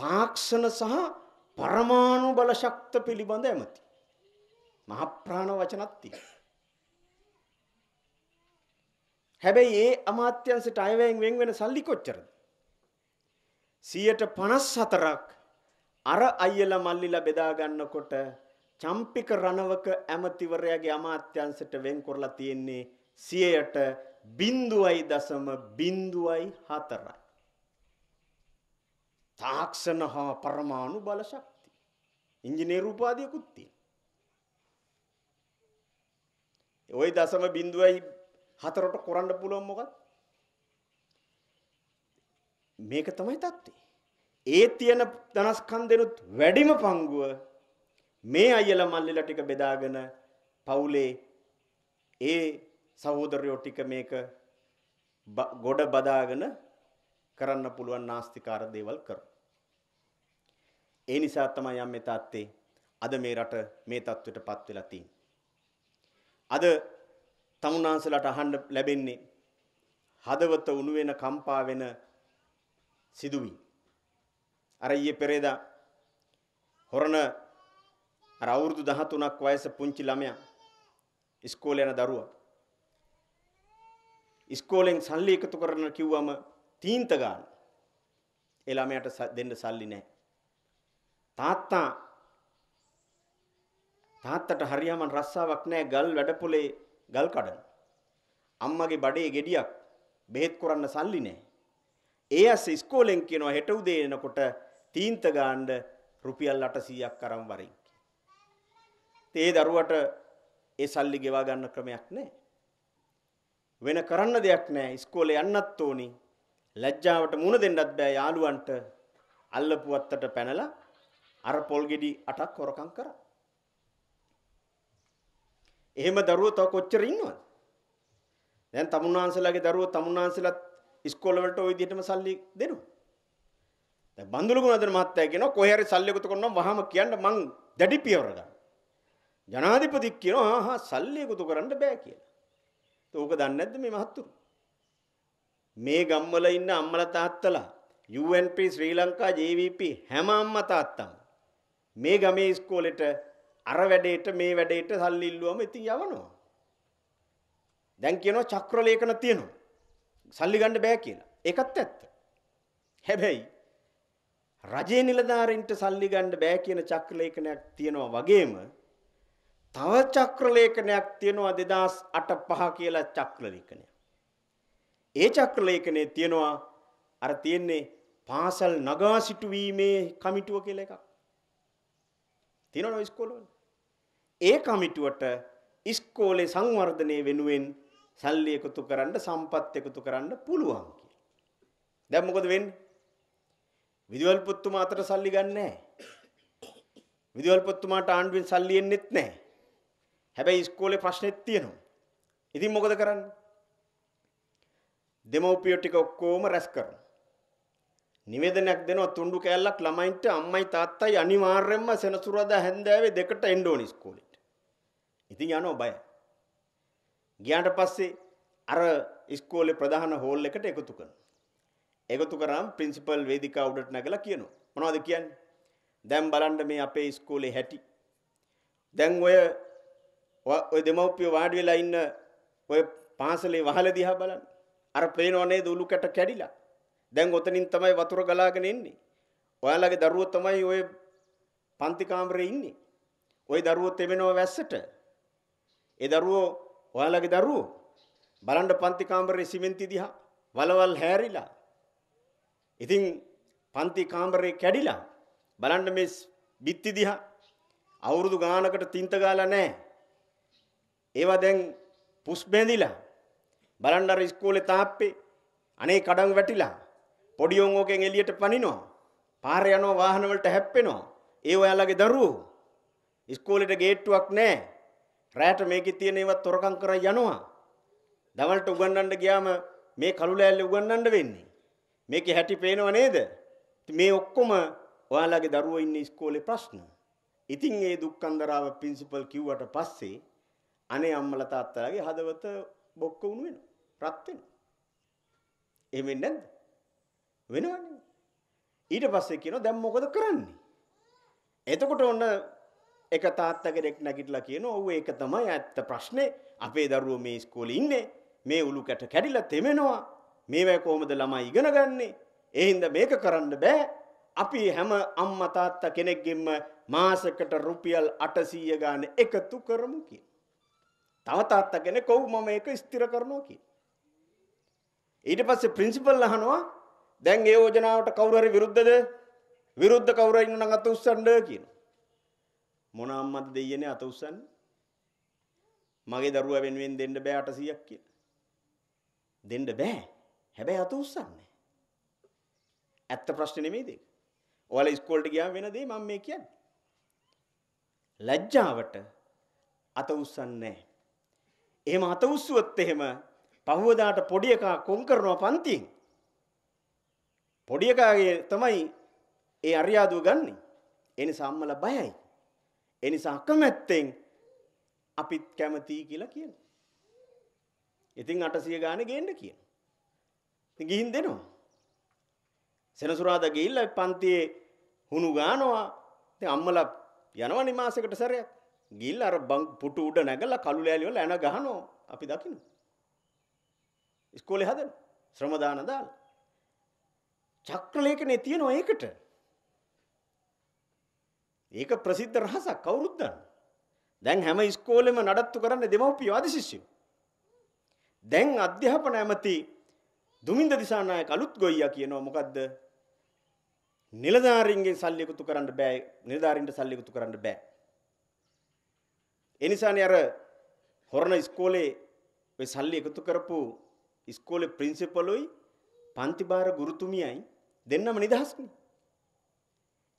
තාක්ෂණ සහ පරමාණු බල ශක්ත පිළිබඳ ඇමති. මහ ප්‍රාණ වචනක් තියෙනවා. හැබැයි ඒ අමාත්‍යංශයට අයවැයෙන් වෙන් වෙන සල්ලි කොච්චරද? 154ක් අර අයියලා මල්ලිලා බෙදා ගන්නකොට චම්පික රණවක ඇමතිවරයාගේ අමාත්‍යංශයට වෙන් කරලා තියෙන්නේ 100ට බින්දුවයි දසම බින්දුවයි හතරයි. තාක්ෂණ හා පරමාණු බල ශක්තිය. ඉංජිනේරු උපාධියකුත් තියෙනවා. ওই දසම බින්දුවයි හතරට කරන්න පුළුවන් මොකක්ද? මේක තමයි தත්ත්වය. ඒ තියෙන ධනස්කන්දෙනුත් වැඩිම පංගුව මේ අයියලා මල්ලිලා ටික බෙදාගෙන පවුලේ ඒ සහෝදරයෝ ටික මේක ගොඩ බදාගෙන කරන්න පුළුවන් නාස්තිකාර දේවල් කරන. ඒ නිසා තමයි යම් මේ තාත්තේ අද මේ රට මේ තත්ත්වයටපත් වෙලා තියෙන්නේ. අද තමුනාන්සලට අහන්න ලැබෙන්නේ හදවත උණු වෙන කම්පා වෙන සිදුවීම්. අර ඊයේ පෙරේදා හොරණ අර අවුරුදු 13ක් වයස පුංචි ළමයා ඉස්කෝලේ යන දරුවා ඉස්කෝලෙන් සල්ලි එකතු කරන කිව්වම තීන්ත ගන්න. ඒ ළමයාට දෙන්න සල්ලි නැහැ. තාත්තා තාත්තට හරියම රස්සාවක් නැහැ ගල් වැඩපොලේ ගල් කඩන. අම්මගේ බඩේ gediyak බෙහෙත් කරන්න සල්ලි නැහැ. ඒ ඇස් ඉස්කෝලෙන් කියනවා හෙට උදේ එනකොට තීන්ත ගන්න රුපියල් 800ක් අරන් වරින්. ඒ දරුවට ඒ සල්ලි ගෙවා ගන්න ක්‍රමයක් නැහැ. වෙන කරන්න දෙයක් නැහැ. ඉස්කෝලේ යන්නත් ඕනි. ලැජ්ජාවට මුණ දෙන්නත් බෑ යාළුවන්ට. අල්ලපු වත්තට පැනලා අර පොල් ගෙඩි අටක් හොරකම් කරා. එහෙම දරුවෝ තව කොච්චර ඉන්නවද? දැන් තමුන්වහන්සේලාගේ දරුවෝ තමුන්වහන්සේලාත් ඉස්කෝල වලට ওই විදිහටම සල්ලි දෙනවා. දැන් බන්දුල ගුණාධර මහත්තයා කියනවා කොහේ හරි සල්ලි එකතු කරනවා වහම කියන්න මං දැඩි පියවර ගන්න. ජනාධිපති කියනවා හා සල්ලි එකතු කරන්න බෑ කියලා. ඕක දන්නේ නැද්ද මේ මහත්තුරු? මේ ගම්වල ඉන්න අම්මලා තාත්තලා UNP ශ්‍රී ලංකා JVP හැම අම්මා තාත්තම මේ ගමේ ඉස්කෝලේට අර වැඩේට මේ වැඩේට සල්ලි ඉල්ලුවම ඉතින් යවනවා. දැන් කියනවා චක්‍රලේඛන තියෙනවා. සල්ලි ගන්න බෑ කියලා. ඒකත් ඇත්ත. හැබැයි රජයේ නිලධාරීන්ට සල්ලි ගන්න බෑ කියන චක්‍රලේඛනයක් තියෙනවා වගේම තව චක්‍ර ලේඛනයක් තියෙනවා 2008 5 කියලා චක්‍ර ලේඛනය. ඒ චක්‍ර ලේඛනයේ තියෙනවා අර තියෙන්නේ පාසල් නගා සිටුවීමේ කමිටුව කියලා එකක්. තියෙනවනේ ඉස්කෝලවල. ඒ කමිටුවට ඉස්කෝලේ සංවර්ධනය වෙනුවෙන් සල්ලි එකතු කරන්න සම්පත් එකතු කරන්න පුළුවන් කියලා. දැන් මොකද වෙන්නේ? විදුවල් පුත්තුමා අතට සල්ලි ගන්නෑ. විදුවල් පුත්තුමාට ආණ්ඩුවෙන් සල්ලි එන්නෙත් නැහැ. හැබැයි ඉස්කෝලේ ප්‍රශ්නෙත් තියෙනවා. ඉතින් මොකද කරන්නේ? දෙමෝපියෝ ටික ඔක්කොම රැස් කරනවා. නිවේදනයක් දෙනවා තුණ්ඩු කෑල්ලක් ළමයින්ට අම්මයි තාත්තයි අනිවාර්යයෙන්ම සෙනසුරාදා හැන්දෑවේ දෙකට එන්න ඕනි ඉස්කෝලේට. ඉතින් යනවා බය. ගියාට පස්සේ අර ඉස්කෝලේ ප්‍රධාන හෝල් එකට එකතු කරනවා. එකතු කරාම ප්‍රින්සිපල් වේදිකාව උඩට නැගලා කියනවා. මොනවද කියන්නේ? දැන් බලන්න මේ අපේ ඉස්කෝලේ හැටි. දැන් ඔය ඔය දෙමව්පිය වාඩි වෙලා ඉන්න ඔය පාසලේ වහල දිහා බලන්න. අර පේනව නේද උළු කැට කැඩිලා. දැන් ඔතනින් තමයි වතුර ගලාගෙන එන්නේ. ඔයාලගේ දරුවෝ තමයි ඔය පන්ති කාමරේ ඉන්නේ. ওই දරුවෝ තෙමෙනව වැස්සට. ඒ දරුවෝ ඔයාලගේ දරුවෝ බලන්න පන්ති කාමරේ සිමෙන්ති දිහා වලවල් හැරිලා. ඉතින් පන්ති කාමරේ කැඩිලා බලන්න මේ බිත්ති දිහා අවුරුදු ගානකට තින්ත ගාලා නැහැ. ඒවා දැන් පුස් බැඳිලා බලන්න අර ඉස්කෝලේ තාප්පේ අනේ කඩන් වැටිලා පොඩි උන් ඕකෙන් එළියට පනිනවා පාර යනවා වාහන වලට හැප්පෙනවා ඒ ඔයාලගේ දරුවෝ ඉස්කෝලේට ගේට්ටුවක් නැහැ රැට මේකේ තියෙන ඒවා තොරකම් කරලා යනවා දවල්ට උගන්වන්න ගියාම මේ කළු ලෑල්ල උගන්වන්න වෙන්නේ මේකේ හැටි පේනව නේද මේ ඔක්කොම ඔයාලගේ දරුවෝ ඉන්නේ ඉස්කෝලේ ප්‍රශ්න ඉතින් ඒ දුක්ඛන්දරාව ප්‍රින්සිපල් කිව්වට පස්සේ අනේ අම්මලා තාත්තලාගේ හදවත බොක්ක වුණු වෙනවා. රත් වෙනවා. එහෙම වෙන්නේ නැද්ද? වෙනවනේ. ඊට පස්සේ කියනවා දැන් මොකද කරන්නේ? එතකොට ඔන්න එක තාත්තා කෙනෙක් නැගිටලා කියනවා ඔව් ඒක තමයි ඇත්ත ප්‍රශ්නේ. අපේ දරුවෝ මේ ඉස්කෝලේ ඉන්නේ. මේ උළු කැට කැඩිලා තෙමෙනවා. මේවැ කොහොමද ළමයි ඉගෙන ගන්නෙ? ඒ හින්දා මේක කරන්න බෑ. අපි හැම අම්මා තාත්තා කෙනෙක්ගෙම මාසෙකට රුපියල් 800 ගානේ එකතු කරමු කියලා. තව තාත්තා කෙනෙක් ඔව් මම ඒක ස්ථිර කරනවා කියලා. ඊට පස්සේ ප්‍රින්සිපල් අහනවා දැන් ඒ යෝජනාවට කවුරු හරි විරුද්ධද? විරුද්ධ කවුරු හරි ඉන්නනම් අත උස්සන්න කියනවා. මොන අම්මද දෙයියනේ අත උස්සන්නේ? මගේ දරුවා වෙනුවෙන් දෙන්න බෑ 800ක් කියලා. දෙන්න බෑ. හැබැයි අත උස්සන්නේ. ඇත්ත ප්‍රශ්නේ නෙමෙයිද ඒක? ඔයාලා ඉස්කෝලේට ගියාම වෙන දේ මම මේ කියන්නේ. ලැජ්ජාවට අත උස්සන්නේ නැහැ. එහෙම අත උස්සුවොත් එහෙම පහුවදාට පොඩි එකා කොන් කරනවා පන්තියෙන්. පොඩි එකාගේ තමයි ඒ අරියාදුව ගන්නෙ. ඒ නිසා අම්මලා බයයි. ඒ නිසා අකමැත්තෙන් අපිත් කැමතියි කියලා කියනවා. ඉතින් 800 ගානේ ගේන්න කියනවා. ඉතින් ගිහින් දෙනවා. සෙනසුරාදා ගිහිල්ලා පන්තියේ හුණු ගානවා. ඉතින් අම්මලා යනවනේ මාසෙකට සැරයක්. ගිහිල්ලා අර බං පුටු උඩ නැගලා කළු ලෑලි වල ඇන ගහනවා අපි දකින්න. ඉස්කෝලේ හදන ශ්‍රම දාන දාලා. චක්‍රලේඛනේ තියෙනවා ඒකට. ඒක ප්‍රසිද්ධ රහසක් කවුරුත් දැන් හැම ඉස්කෝලෙම නඩත්තු කරන්න දෙමව්පියෝ ආදි ශිෂ්‍යයෝ. දැන් අධ්‍යාපන ඇමති දුමින්ද දිසානායක අලුත් ගොයියා කියනවා මොකද්ද? නිලධාරීන්ගෙන් සල්ලි එකතු කරන්න බෑ. නිලධාරීන්ට සල්ලි එකතු කරන්න බෑ. ඒ නිසානේ අර හොරණ ඉස්කෝලේ ඔය සල්ලි එකතු කරපු ඉස්කෝලේ ප්‍රින්සිපලුයි පන්තිභාර ගුරුතුමියයි දෙන්නම නිදහස්නේ.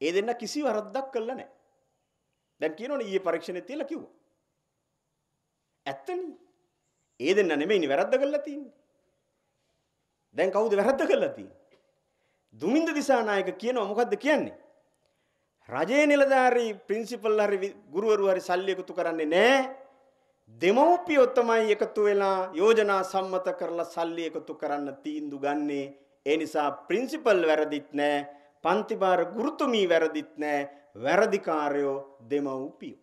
ඒ දෙන්න කිසි වරද්දක් කළා නැහැ. දැන් කියනවනේ ඊයේ පරීක්ෂණේ තියලා කිව්වා. ඇත්තනේ. ඒ දෙන්න නෙමෙයිනේ වැරද්ද කළා තියෙන්නේ. දැන් කවුද වැරද්ද කළා තියෙන්නේ? දුමින්ද දිසානායක කියනවා මොකද්ද කියන්නේ? රජයේ නිලධාරී ප්‍රින්සිපල් හරි ගුරුවරු හරි සල්ලි එකතු කරන්නේ නැහැ. දෙමව්පියෝ තමයි එකතු වෙලා යෝජනා සම්මත කරලා සල්ලි එකතු කරන්න තීන්දුව ගන්නේ. ඒ නිසා ප්‍රින්සිපල් වැරදිත් නැහැ. පන්ති භාර ගුරුතුමී වැරදිත් නැහැ. වැරදිකාරයෝ දෙමව්පියෝ.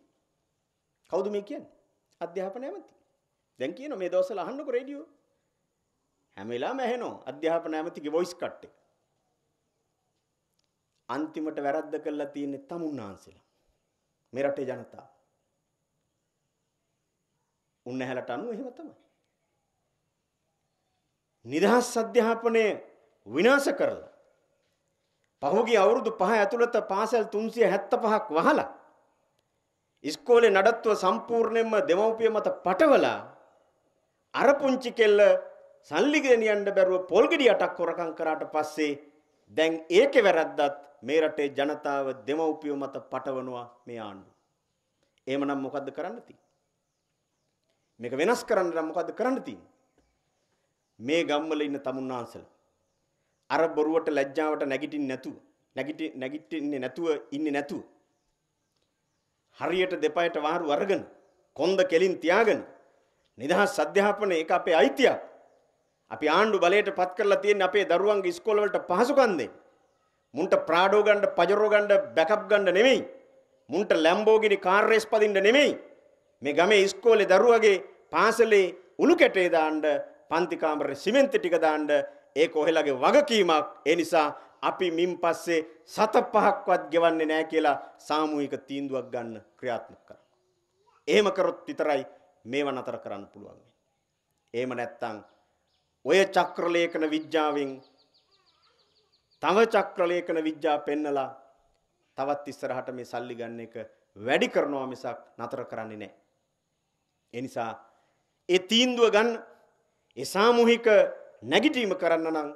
කවුද මේ කියන්නේ? අධ්‍යාපන ඇමති. දැන් කියනවා මේ දවස්වල අහන්නකෝ රේඩියෝ. හැම වෙලාවෙම ඇහෙනවා අධ්‍යාපන ඇමතිගේ වොයිස් කට් එක. අන්තිමට වැරද්ද කළා තියෙන්නේ තමුන්නාන්සලා. මේ රටේ ජනතාව. උන්නැහැලට අනුව එහෙම තමයි. නිදහස් අධ්‍යාපනය විනාශ කරලා පහුගිය අවුරුදු 5 ඇතුළත පාසල් 375ක් වහලා ඉස්කෝලේ නඩත්තුව සම්පූර්ණයෙන්ම දෙමව්පිය මත පටවලා අර පුංචි කෙල්ල සල්ලි ගෙනියන්න බැරුව පොල් ගෙඩි අටක් හොරකම් කරාට පස්සේ දැන් ඒකේ වැරද්දත් මේ රටේ ජනතාව දෙමව්පියෝ මත පටවනවා මේ ආණ්ඩුව. එහෙමනම් මොකද්ද කරන්න තියෙන්නේ? මේක වෙනස් කරන්න නම් මොකද්ද කරන්න තියෙන්නේ? මේ ගම්වල ඉන්න තමුන්නාන්සල අර බොරුවට ලැජ්ජාවට නැගිටින්නේ නැතුව නැගිටි නැගිටින්නේ නැතුව ඉන්නේ නැතුව හරියට දෙපයට වහරු අරගෙන කොන්ද කෙලින් තියාගෙන නිදහස් අධ්‍යාපනය ඒක අපේ අයිතියක් අපි ආණ්ඩු බලයට පත් කරලා තියෙන්නේ අපේ දරුවන්ගේ ඉස්කෝල වලට පහසුකම් දෙන්න මුන්ට ප්‍රාඩෝ ගන්න පජරෝ ගන්න බෑකප් ගන්න නෙමෙයි මුන්ට ලැම්බෝගිනි කාර් රේස් පදින්න නෙමෙයි මේ ගමේ ඉස්කෝලේ දරුවගේ පාසලේ උණු කැටේ දාන්න පන්ති කාමරේ සිමෙන්ති ටික දාන්න ඒක ඔහෙලගේ වගකීමක් ඒ නිසා අපි මින් පස්සේ සත පහක්වත් ගෙවන්නේ නැහැ කියලා සාමූහික තීන්දුවක් ගන්න ක්‍රියාත්මක කරනවා. එහෙම කරොත් විතරයි මේව නතර කරන්න පුළුවන්. එහෙම නැත්නම් ඔය චක්‍රලේඛන විද්‍යාවෙන් තව චක්‍රලේඛන විද්‍යා පෙන්නලා තවත් ඉස්සරහට මේ සල්ලි ගන්න එක වැඩි කරනවා මිසක් නතර කරන්නේ නැහැ. ඒ නිසා ඒ තීන්දුව ගන්න ඒ සාමූහික නැගිටීම කරන්න නම්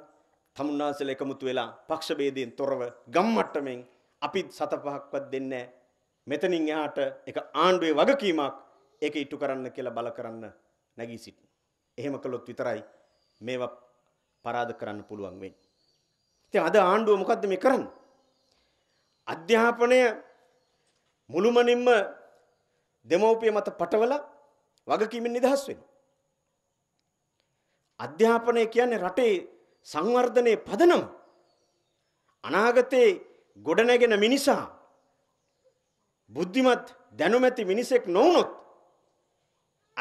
තමුන්නාසල එකමුතු වෙලා පක්ෂ ભેදයෙන් තොරව ගම්මට්ටමින් අපි සත පහක්වත් දෙන්නේ මෙතනින් එහාට ඒක ආණ්ඩුවේ වගකීමක් ඒක ඉටු කරන්න කියලා බල කරන්න නැගී සිටින. එහෙම කළොත් විතරයි මේවා පරාද කරන්න පුළුවන් වෙන්නේ. ඉතින් අද ආණ්ඩුව මොකද්ද මේ කරන්නේ? අධ්‍යාපනය මුළුමනින්ම දෙමෝපිය මත පටවලා වගකීමෙන් නිදහස් වෙනවා. අධ්‍යාපනය කියන්නේ රටේ සංවර්ධනයේ පදනම. අනාගතේ ගොඩනැගෙන මිනිසා බුද්ධිමත් දැනුමැති මිනිසෙක් නොවුනොත්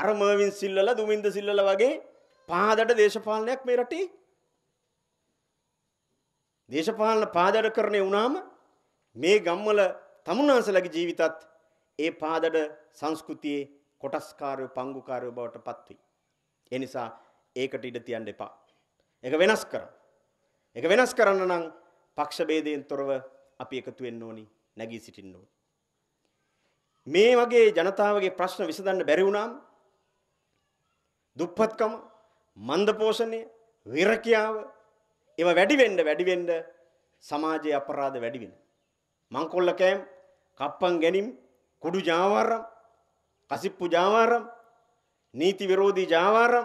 අර මර්වින් සිල්ලලා දුමින්ද සිල්ලලා වගේ පහදට දේශපාලනයක් මේ රටේ දේශපාලන පාදඩකරණය වුණාම මේ ගම්වල තමුන්නාන්සලගේ ජීවිතත් ඒ පාදඩ සංස්කෘතියේ කොටස්කාරයෝ පංගුකාරයෝ බවට පත් වෙයි. ඒ නිසා ඒකට ඉඩ තියන්න එපා. ඒක වෙනස් කරන්න. ඒක වෙනස් කරන්න නම් පක්ෂ ભેදයෙන් තොරව අපි එකතු වෙන්න ඕනි, නැගී සිටින්න ඕනි. මේ වගේ ජනතාවගේ ප්‍රශ්න විසඳන්න බැරි වුණාම දුප්පත්කම, මන්දපෝෂණය, විරකියාව ඒව වැඩි වෙන්න වැඩි වෙන්න සමාජයේ අපරාධ වැඩි වෙන. මංකොල්ල කෑම්, කප්පන් ගැනීම, කුඩු ජාවාරම්, කසිප්පු ජාවාරම්, නීති විරෝධී ජාවාරම්,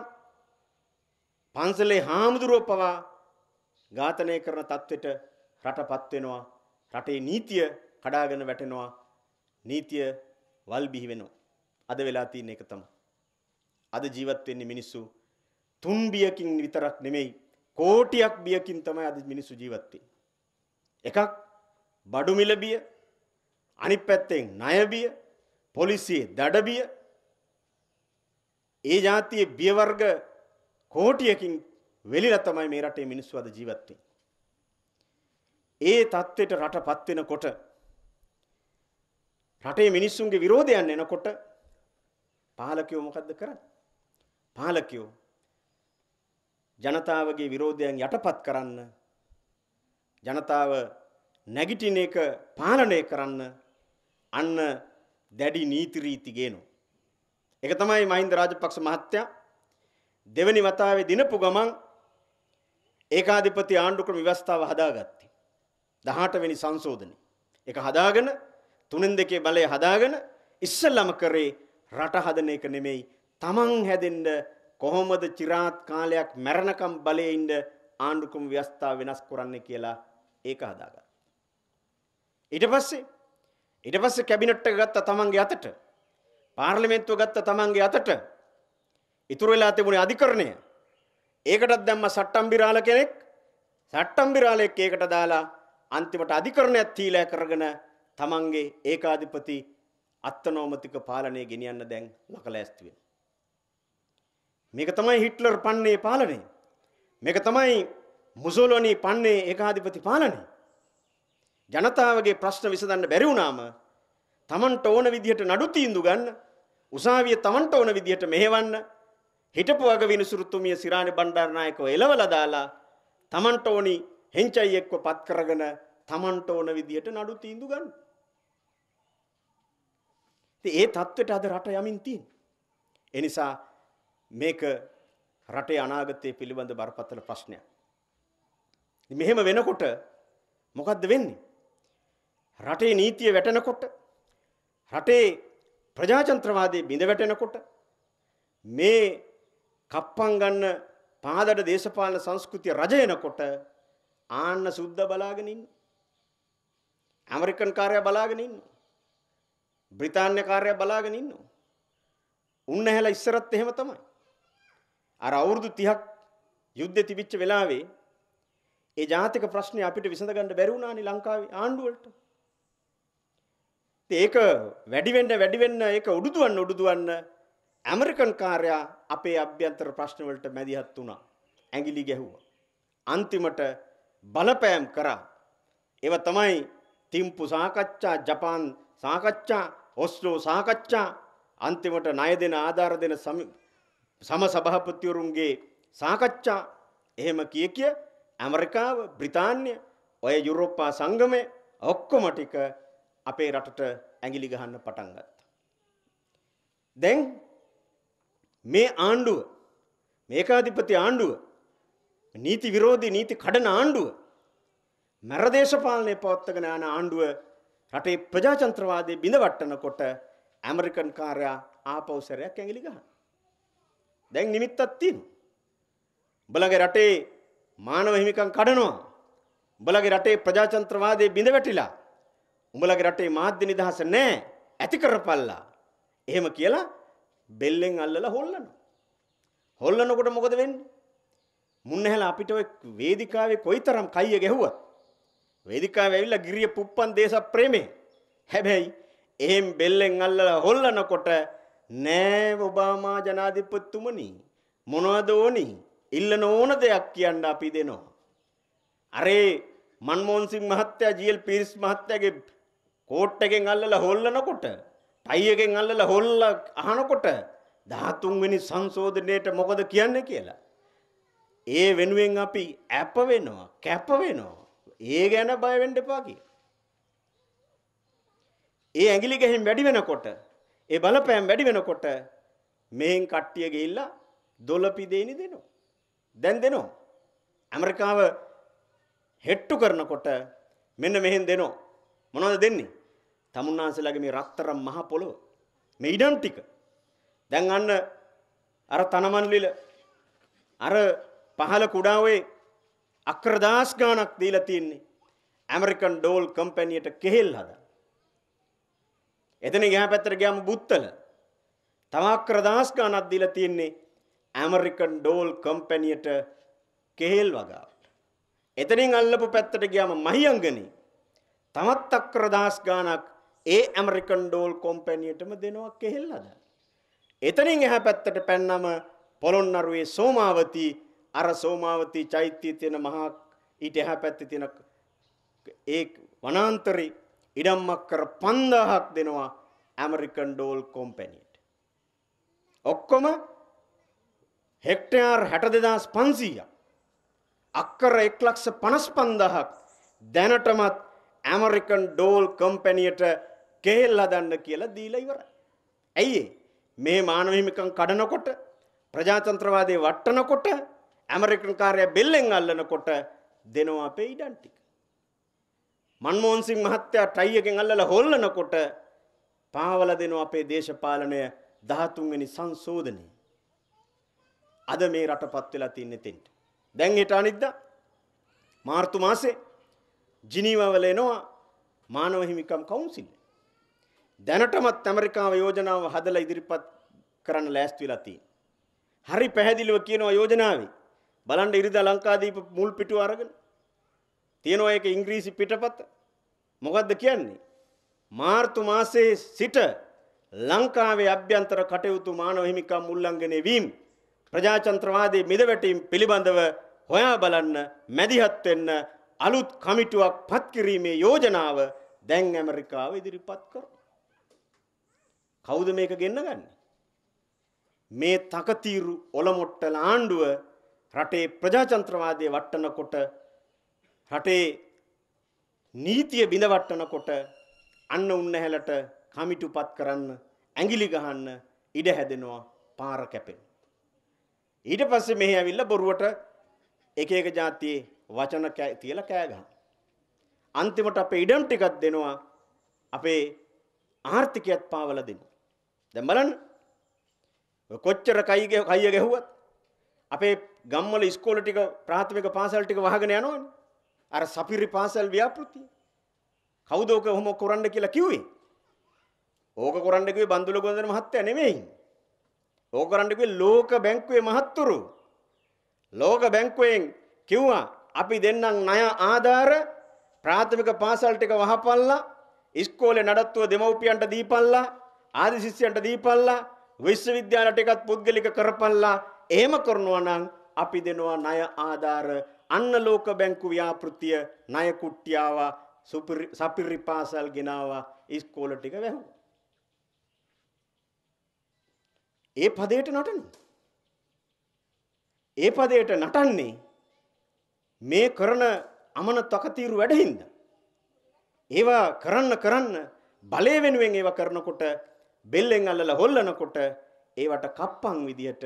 පන්සලේ හාමුදුරුවෝ පවා ඝාතනය කරන තත්වෙට රටපත් වෙනවා. රටේ නීතිය කඩාගෙන වැටෙනවා. නීතිය වල් බිහි වෙනවා. අද වෙලා තියෙන එක තමයි. අද ජීවත් වෙන්නේ මිනිස්සු තුන්බියකින් විතරක් නෙමෙයි කෝටියක් බියකින් තමයි අද මිනිස්සු ජීවත් වෙන්නේ. එකක් බඩු මිල බිය, අනිත් පැත්තෙන් ණය බිය, පොලිසියේ දඩ බිය. ඒ જાතියේ බිය වර්ග කෝටියකින් වෙලිලා තමයි මේ රටේ මිනිස්සු අද ජීවත් වෙන්නේ. ඒ தත්වෙට රටපත් වෙනකොට රටේ මිනිස්සුන්ගේ විරෝධයන් එනකොට පාලකයෝ මොකද්ද කරන්නේ? පාලකයෝ ජනතාවගේ විරෝධයන් යටපත් කරන්න ජනතාව නැගිටින එක පාලනය කරන්න අන්න දැඩි නීති රීති ගේනවා. ඒක තමයි මහින්ද රාජපක්ෂ මහත්තයා දෙවැනි වතාවේ දිනපු ගමන් ඒකාධිපති ආණ්ඩු ක්‍රම ව්‍යවස්ථාව හදාගත්තේ. 18 වෙනි සංශෝධනය. ඒක හදාගෙන තුනෙන් දෙකේ බලය හදාගෙන ඉස්සල්ලාම කරේ රට හදන එක නෙමෙයි තමන් හැදෙන්න කොහොමද চিරාත් කාලයක් මැරණකම් බලේ ඉන්න ආණ්ඩුක්‍රම ව්‍යවස්ථාව වෙනස් කරන්නේ කියලා ඒක හදාගත්තා. ඊට පස්සේ ඊට පස්සේ කැබිනට් එක ගත්තා තමන්ගේ අතට. පාර්ලිමේන්තුව ගත්තා තමන්ගේ අතට. ඉතුරු වෙලා තිබුණේ අධිකරණය. ඒකටත් දැම්ම සට්ටම්බිරාල කෙනෙක්. සට්ටම්බිරාලෙක් ඒකට දාලා අන්තිමට අධිකරණයක් තීලය කරගෙන තමන්ගේ ඒකාධිපති අත්නෝමතික පාලනය ගෙනියන්න දැන් ලකලෑස්ති වෙනවා. මේක තමයි හිට්ලර් පන්නේ පාලනය. මේක තමයි මුසොලොනි පන්නේ ඒකාධිපති පාලනය. ජනතාවගේ ප්‍රශ්න විසඳන්න බැරි වුණාම Tamanට ඕන විදිහට නඩු තීන්දුව ගන්න, උසාවිය Tamanට ඕන විදිහට මෙහෙවන්න, හිටපු වග විනිසුරුතුමිය සිරාණි බණ්ඩාරනායකව එලවලා දාලා Tamanට ඕනි හෙන්චයි එක්ව පත් කරගෙන Tamanට ඕන විදිහට නඩු තීන්දුව ගන්න. ඉතින් ඒ தത്വෙට අද රට යමින් තියෙන. ඒ නිසා මේක රටේ අනාගතය පිළිබඳ බරපතල ප්‍රශ්නයක්. මෙහෙම වෙනකොට මොකද්ද වෙන්නේ? රටේ නීතිය වැටෙනකොට රටේ ප්‍රජාතන්ත්‍රවාදයේ බිඳ වැටෙනකොට මේ කප්පම් ගන්න පහදඩ දේශපාලන සංස්කෘතිය රජ වෙනකොට ආන්න සුද්ධ බලාගෙන ඉන්න. ඇමරිකන් කාර්යය බලාගෙන ඉන්න. බ්‍රිතාන්‍ය කාර්යය බලාගෙන ඉන්න. උන්න ඇහැලා ඉස්සරත් එහෙම තමයි. අර අවුරුදු 30ක් යුද්ධෙ තිබිච්ච වෙලාවේ ඒ ජාතික ප්‍රශ්නේ අපිට විසඳගන්න බැරි වුණානේ ලංකාවේ ආණ්ඩුවලට. ඒක වැඩි වෙන්න වැඩි වෙන්න ඒක උඩුදුවන්න උඩුදුවන්න ඇමරිකන් කාර්යා අපේ අභ්‍යන්තර ප්‍රශ්න වලට මැදිහත් වුණා. ඇඟිලි ගැහුවා. අන්තිමට බලපෑම් කරා. ඒව තමයි තිම්පු සාකච්ඡා, ජපාන් සාකච්ඡා, ඔස්ලෝ සාකච්ඡා අන්තිමට ණය දෙන ආධාර දෙන සම සභාපතිවරුන්ගේ සාකච්ඡා එහෙම කිය කිය ඇමරිකාව බ්‍රිතාන්‍ය ඔය යුරෝපා සංගමය ඔක්කොම ටික අපේ රටට ඇඟිලි ගහන්න පටන් ගත්තා. දැන් මේ ආණ්ඩුව මේකාධිපති ආණ්ඩුව නීති විරෝධී නීති කඩන ආණ්ඩුව මැර දේශපාලනය පවත්වගෙන යන ආණ්ඩුව රටේ ප්‍රජාතන්ත්‍රවාදයේ බිඳවට්ටනකොට ඇමරිකන් කාර්යා ආපෞසරයක් ඇඟිලි ගහනවා. දැන් නිමිත්තක් තියෙනවා. උඹලගේ රටේ මානව හිමිකම් කඩනවා. උඹලගේ රටේ ප්‍රජාතන්ත්‍රවාදයේ බිඳ වැටිලා. උඹලගේ රටේ මාධ්‍ය නිදහස නැහැ. ඇති කරපල්ලා. එහෙම කියලා බෙල්ලෙන් අල්ලලා හොල්ලනවා. හොල්ලනකොට මොකද වෙන්නේ? මුන්නහැල අපිට ওই වේදිකාවේ කොයිතරම් කයිය ගැහුවත් වේදිකාවේ ඇවිල්ලා ගිරිය පුප්පන් දේශ ප්‍රේමේ. හැබැයි එහෙම් බෙල්ලෙන් අල්ලලා හොල්ලනකොට නෑ ඔබාමා ජනාධිපතිතුමනි මොනවද ඕනි ඉල්ලන ඕන දෙයක් කියන්න අපි දෙනවා. අරේ මන්මෝහන් සිං මහත්තයා ජීල් පීරිස් මහත්තයාගේ කෝට් එකෙන් අල්ලලා හොල්ලනකොට ටයි එකෙන් අල්ලලා හොල්ලා අහනකොට 13 වෙනි සංශෝධනයේට මොකද කියන්නේ කියලා. ඒ වෙනුවෙන් අපි ඇප වෙනවා, කැප වෙනවා. ඒ ගැන බය වෙන්න එපා කියලා. ඒ ඇඟිලි ගහින් වැඩි වෙනකොට ඒ බලපෑම් වැඩි වෙනකොට මෙහෙන් කට්ටිය ගිහිල්ලා දොළපි දෙයිනි දෙනවා. දැන් දෙනවා. ඇමරිකාව හෙට්ටු කරනකොට මෙන්න මෙහෙන් දෙනවා. මොනවද දෙන්නේ? තමුන්නාන්සලාගේ මේ රත්තරම් මහ පොළොව මේ ඉඩම් ටික. දැන් අන්න අර තනමන්ලිල අර පහල කුඩාවේ අක්‍රදාස් ගාණක් දීලා තියෙන්නේ. ඇමරිකන් ඩෝල් කම්පැනියට කෙහෙල් හදා. එතන ගහ පැත්තට ගියාම බුත්තල. තව ක්‍රදාස් ගානක් දීලා තියෙන්නේ ඇමරිකන් ඩෝල් කම්පැනියට කෙහෙල් වගා. එතනින් අල්ලපු පැත්තට ගියාම මහියංගනේ. තවත් අක්‍රදාස් ගානක් ඒ ඇමරිකන් ඩෝල් කොම්පැනියටම දෙනවා කෙහෙල් අදා. එතනින් එහා පැත්තට පැන්නම පොළොන්නරුවේ සෝමාවති අර සෝමාවති චෛත්‍යයේ තියෙන මහා ඊට එහා පැත්තේ තියෙන ඒ වනාන්තරේ ඉඩම්මක්කර පන්දාහක් දෙනවා ඇමරිකන් ඩෝල් කොම්පැනියට. ඔක්කොම හෙක්ටයාර් හැට දෙදස් පන්සීය. අක්කර එක්ලක්ෂ පනස් පන්දහක් දැනටමත් ඇමරිකන් ඩෝල් කම්පැනියට කෙහෙල්ලා දන්න කියලා දීලා ඉවර. ඇයි මේ මානවහිමිකන් කඩනකොට ප්‍රජාතන්ත්‍රවාදය වට්ටනකොට ඇමරිකන් කාරය බෙල්ලෙන් අල්ලනකොට දෙනවා අපේ ඉඩන්ටික. මන්මෝන් සිං මහත්තයා ට්‍රයි එකෙන් අල්ලලා හොල්ලනකොට පාවල දෙනවා අපේ දේශපාලනය 13 වෙනි සංශෝධනයේ. අද මේ රටපත් වෙලා තින්නේ තෙන්ට. දැන් හෙට අනිද්දා මාර්තු මාසේ ජිනීවවල එනවා මානව හිමිකම් කවුන්සිල්. දැනටමත් ඇමරිකාව යෝජනාව හදලා ඉදිරිපත් කරන්න ලෑස්ති වෙලා තියෙනවා. හරි පැහැදිලිව කියනවා යෝජනාවේ. බලන්න ඉරිදා ලංකාදීප මුල් පිටුව අරගෙන තියෙනවා ඒක ඉංග්‍රීසි පිටපත. මොකද්ද කියන්නේ? මාර්තු මාසයේ සිට ලංකාවේ අභ්‍යන්තර කටයුතු මානව හිමිකම් උල්ලංඝනය වීම ප්‍රජාතන්ත්‍රවාදී මිදවැටීම් පිළිබඳව හොයා බලන්න මැදිහත් වෙන්න අලුත් කමිටුවක් පත් කිරීමේ යෝජනාව දැන් ඇමරිකාව ඉදිරිපත් කරනවා. කවුද මේක ගෙන්නගන්නේ? මේ තකතිරු ඔලමුට්ටල ආණ්ඩුව රටේ ප්‍රජාතන්ත්‍රවාදයේ වටනකොට රටේ නීතිය බිඳවට්ටනකොට අන්න උන්නැහැලට කමිටුපත් කරන්න ඇඟිලි ගහන්න ඉඩ හැදෙනවා පාර කැපෙන. ඊට පස්සේ මෙහි ඇවිල්ලා බොරුවට එක එක જાතියේ වචන තියලා කෑ ගහන. අන්තිමට අපේ ඉඩම් ටිකක් දෙනවා අපේ ආර්ථිකයත් පාවලා දෙනවා. දැන් බලන්න කොච්චර කයි කය ගැහුවත් අපේ ගම්වල ඉස්කෝල ටික ප්‍රාථමික පාසල් ටික වහගෙන යනවනේ. අර සපිරි පාසල් ව්‍යාපෘතිය. කවුද ඕක ඔහොම කරන්න කියලා කිව්වේ? ඕක කරන්න කිව්වේ බන්දුල ගොන්දර මහත්තයා නෙමෙයි. ඕක කරන්න කිව්වේ ලෝක බැංකුවේ මහත්තුරු. ලෝක බැංකුවෙන් කිව්වා අපි දෙන්නම් ණය ආධාර ප්‍රාථමික පාසල් ටික වහපල්ලා ඉස්කෝලේ නඩත්තුව දෙමව්පියන්ට දීපල්ලා ආදි ශිෂ්‍යයන්ට දීපල්ලා විශ්වවිද්‍යාලට එකත් පුද්ගලික කරපල්ලා එහෙම කරනවා නම් අපි දෙනවා ණය ආධාර අන්න ලෝක බැංකු ව්‍යාපෘතිය ණය කුට්ටියාව සපිරි පාසල් ගෙනාවා ඉස්කෝල ටික වැහුවා. ඒ පදයට නටන්නේ. ඒ පදයට නටන්නේ මේ කරන අමන තකතිරු වැඩහින්ද. ඒවා කරන්න කරන්න බලය වෙනුවෙන් ඒවා කරනකොට බෙල්ලෙන් අල්ලලා හොල්ලනකොට ඒවට කප්පන් විදියට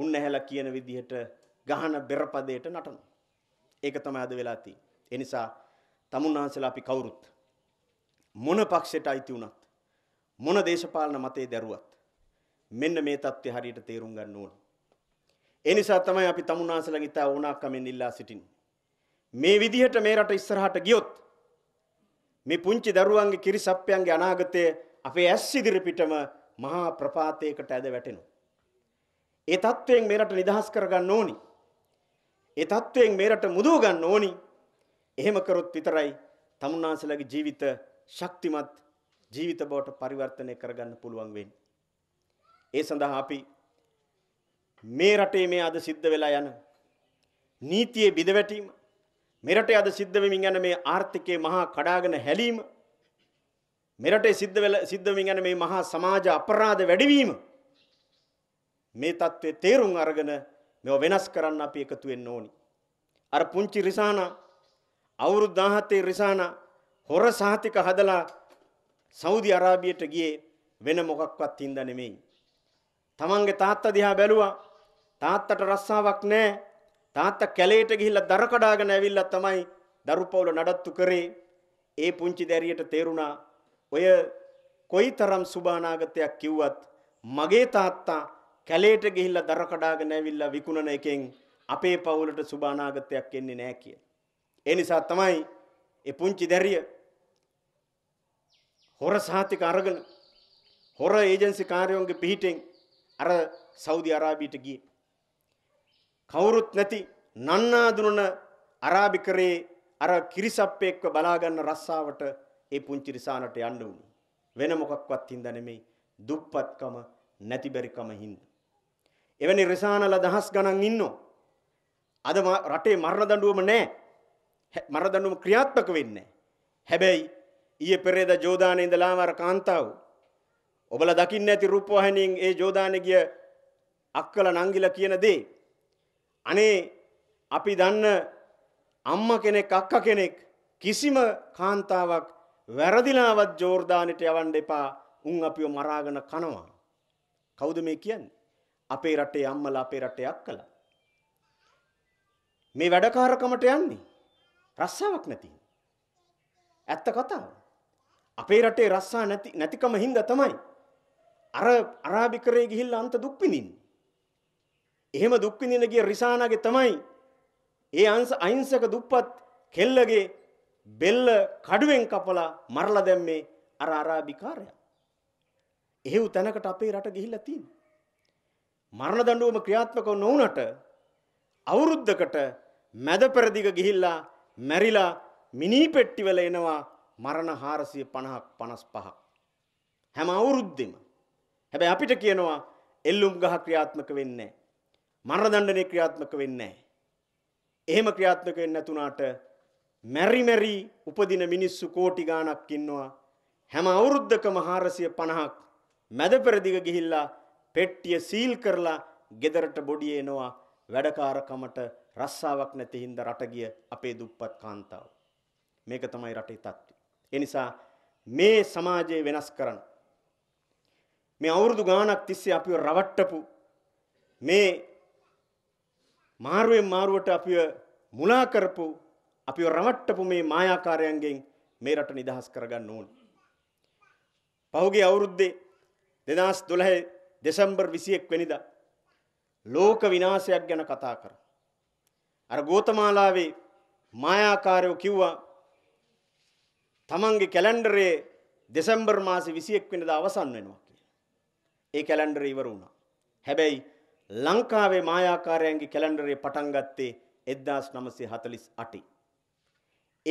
උන්නැහැලා කියන විදියට ගහන බෙරපදයට නටනවා. ඒක තමයි අද වෙලා තියෙන්නේ. ඒ නිසා තමුන් වහන්සේලා අපි කවුරුත් මොන පක්ෂයට අයිති වුණත් මොන දේශපාලන මතේ දැරුවත් මෙන්න මේ தත්ත්වය හරියට තේරුම් ගන්න ඕන. ඒ නිසා තමයි අපි තමුන් වහන්සේලාගෙන් ඉතා ඕනාකමෙන් ඉල්ලා සිටින්නේ. මේ විදිහට මේ රට ඉස්සරහට ගියොත් මේ පුංචි දරුවන්ගේ කිරිසප්පයන්ගේ අනාගතය අපේ ඇස් ඉදිරිපිටම මහා ප්‍රපාතයකට ඇද වැටෙනවා. ඒ தත්වයෙන් මේ රට නිදහස් කරගන්න ඕනේ. ඒ தත්වයෙන් මේ රට මුදව ගන්න ඕනි. එහෙම කරොත් විතරයි තමුන්නාන්සලාගේ ජීවිත ශක්තිමත් ජීවිත බවට පරිවර්තනය කරගන්න පුළුවන් වෙන්නේ. ඒ සඳහා අපි මේ රටේ මේ අද සිද්ධ වෙලා යන නීතියේ බිඳවැටීම මෙරටේ අද සිද්ධ වෙමින් යන මේ ආර්ථිකයේ මහා කඩාගෙන හැලීම මෙරටේ සිද්ධ වෙලා සිද්ධ වෙමින් යන මේ මහා සමාජ අපරාධ වැඩිවීම මේ தત્ත්වයේ තේරුම් අරගෙන මේව වෙනස් කරන්න අපි එකතු වෙන්න ඕනි. අර පුංචි රිසානා අවුරුදු 17 රිසානා හොර සහතික හදලා සෞදි අරාබියට ගියේ වෙන මොකක්වත් හින්දා නෙමෙයි. තමන්ගේ තාත්තා දිහා බැලුවා. තාත්තට රස්සාවක් නැහැ. තාත්තා කැලේට ගිහිල්ලා දර කඩාගෙන ඇවිල්ලා තමයි දරුපවුල නඩත්තු කරේ. ඒ පුංචි දැරියට තේරුණා ඔය කොයිතරම් සුභානාගතයක් කිව්වත් මගේ තාත්තා කැලේට ගිහිල්ලා දර කඩාගෙන ඇවිල්ලා විකුණන එකෙන් අපේ පවුලට සුබ අනාගතයක් එන්නේ නැහැ කියලා. ඒ නිසා තමයි ඒ පුංචි දැරිය හොර සහතික අරගෙන හොර ඒජන්සි කාර්යෝන්ගේ පිහිටෙන් අර සෞදි අරාබියට ගියේ. කවුරුත් නැති නන්නාඳුනන අරාබිකරේ අර කිරිසප්පෙක්ව බලාගන්න රස්සාවට ඒ පුංචි රිසානට යන්න වුණා. වෙන මොකක්වත් හින්දා නෙමෙයි දුප්පත්කම නැතිබරිකම හින්දා. එවැනි රසානල දහස් ගණන් ඉන්නෝ. අද රටේ මරණ දඬුවම නැහැ. මරණ දඬුවම ක්‍රියාත්මක වෙන්නේ හැබැයි ඊයේ පෙරේද ජෝදානේ ඉඳලාම අර කාන්තාව ඔබලා දකින්න ඇති රූපවාහිනියෙන් ඒ ජෝදානේ ගිය අක්කල නංගිලා කියන දේ අනේ අපි දන්න අම්මා කෙනෙක් අක්කා කෙනෙක් කිසිම කාන්තාවක් වැරදිලාවත් ජෝර්දානෙට යවන්න එපා උන් අපිව මරාගෙන කනවා කවුද මේ කියන්නේ අපේ රටේ අම්මලා අපේ රටේ අක්කලා මේ වැඩකාරකමට යන්නේ රස්සාවක් නැති. ඇත්ත කතාව. අපේ රටේ රස්සා නැති නැතිකම හින්දා තමයි අර අරාබිකරේ ගිහිල්ලා අන්ත දුක් විඳින්නේ. එහෙම දුක් විඳින ගිය රිසානාගේ තමයි ඒ අංශ අහිංසක දුප්පත් කෙල්ලගේ බෙල්ල කඩුවෙන් කපලා මරලා දැම්මේ අර අරාබිකාරයා. එහෙව් තැනකට අපේ රට ගිහිල්ලා තියෙන්නේ. මරණ දඬුවම ක්‍රියාත්මක නොවුනට අවුරුද්දකට මැද පෙරදිග ගිහිල්ලා මැරිලා මිනී පෙට්ටිවල එනවා මරණ 450ක් 55ක් හැම අවුරුද්දෙම හැබැයි අපිට කියනවා එල්ලුම් ගහ ක්‍රියාත්මක වෙන්නේ මරණ දඬුවම ක්‍රියාත්මක වෙන්නේ එහෙම ක්‍රියාත්මක වෙන්නේ නැතුණාට මෙරි මෙරි උපදින මිනිස්සු කෝටි ගාණක් ඉන්නවා හැම අවුරුද්දකම 450ක් මැද පෙරදිග ගිහිල්ලා පෙට්ටිය සීල් කරලා ගෙදරට බොඩිය එනවා වැඩකාරකමට රස්සාවක් නැති හින්දා රට ගිය අපේ දුප්පත් කාන්තාව. මේක තමයි රටේ තත්ත්වය. ඒ නිසා මේ සමාජය වෙනස් කරන්න. මේ අවුරුදු ගාණක් තිස්සේ අපිව රවට්ටපු මේ මාරුවෙන් මාරුවට අපිව මුලා කරපු අපිව රවට්ටපු මේ මායාකාරයන්ගෙන් මේ රට නිදහස් කරගන්න ඕනේ. පහුගිය අවුරුද්දේ 2012 දෙසැම්බර් 21 වෙනිදා ලෝක විනාශයක් ගැන කතා කරා. අර ගෝතමාලාවේ මායාකාරයෝ කිව්වා තමන්ගේ කැලෙන්ඩරේ දෙසැම්බර් මාසේ 21 වෙනිදා අවසන් වෙනවා කියලා. ඒ කැලෙන්ඩරේ ඉවර වුණා. හැබැයි ලංකාවේ මායාකාරයන්ගේ කැලෙන්ඩරේ පටන් ගත්තේ 1948.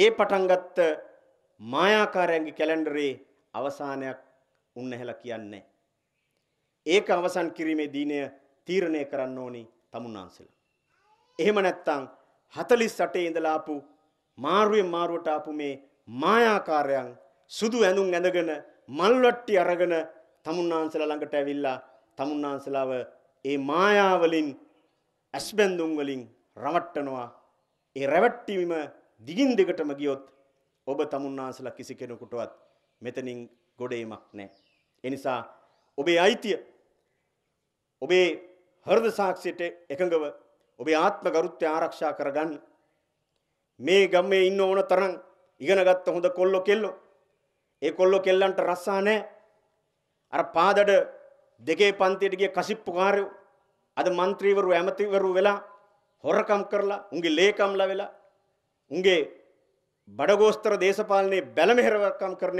ඒ පටන් ගත්ත මායාකාරයන්ගේ කැලෙන්ඩරේ අවසානයක් උන්නහැලා කියන්නේ නැහැ. ඒක අවසන් කිරීමේ දීනය තීරණය කරන්න ඕනි තමුන්නාන්සලා. එහෙම නැත්තම් 48 ඉඳලා ආපු මාරුවේ මාරුවට ආපු මේ මායාකාරයන් සුදු ඇඳුම් ඇඳගෙන මල් වට්ටි අරගෙන තමුන්නාන්සලා ළඟට ඇවිල්ලා තමුන්නාන්සලාව ඒ මායාවලින් ඇස්බැඳුම් වලින් රවට්ටනවා. ඒ රැවට්ටීම දිගින් දිගටම ගියොත් ඔබ තමුන්නාන්සලා කිසි කෙනෙකුටවත් මෙතනින් ගොඩේමක් නැහැ. එනිසා ඔබේ අයිතිය ඔබේ හෘද සාක්ෂියට එකඟව ඔබේ ආත්ම ගරුත්වය ආරක්ෂා කරගන්න. මේ ගම්මේ ඉන්න ඕන තරම් ඉගෙනගත්ත හොඳ කොල්ලෝ කෙල්ලෝ. ඒ කොල්ලෝ කෙල්ලන්ට රස්සා නැහැ. අර පාදඩ දෙකේ පන්තියට ගිය කසිප්පුකාරයෝ අද മന്ത്രിවරු ඇමතිවරු වෙලා හොරකම් කරලා උන්ගේ ලේකම්ලා වෙලා උන්ගේ බඩගෝස්තර දේශපාලනයේ බැලමෙහෙරවකම් කරන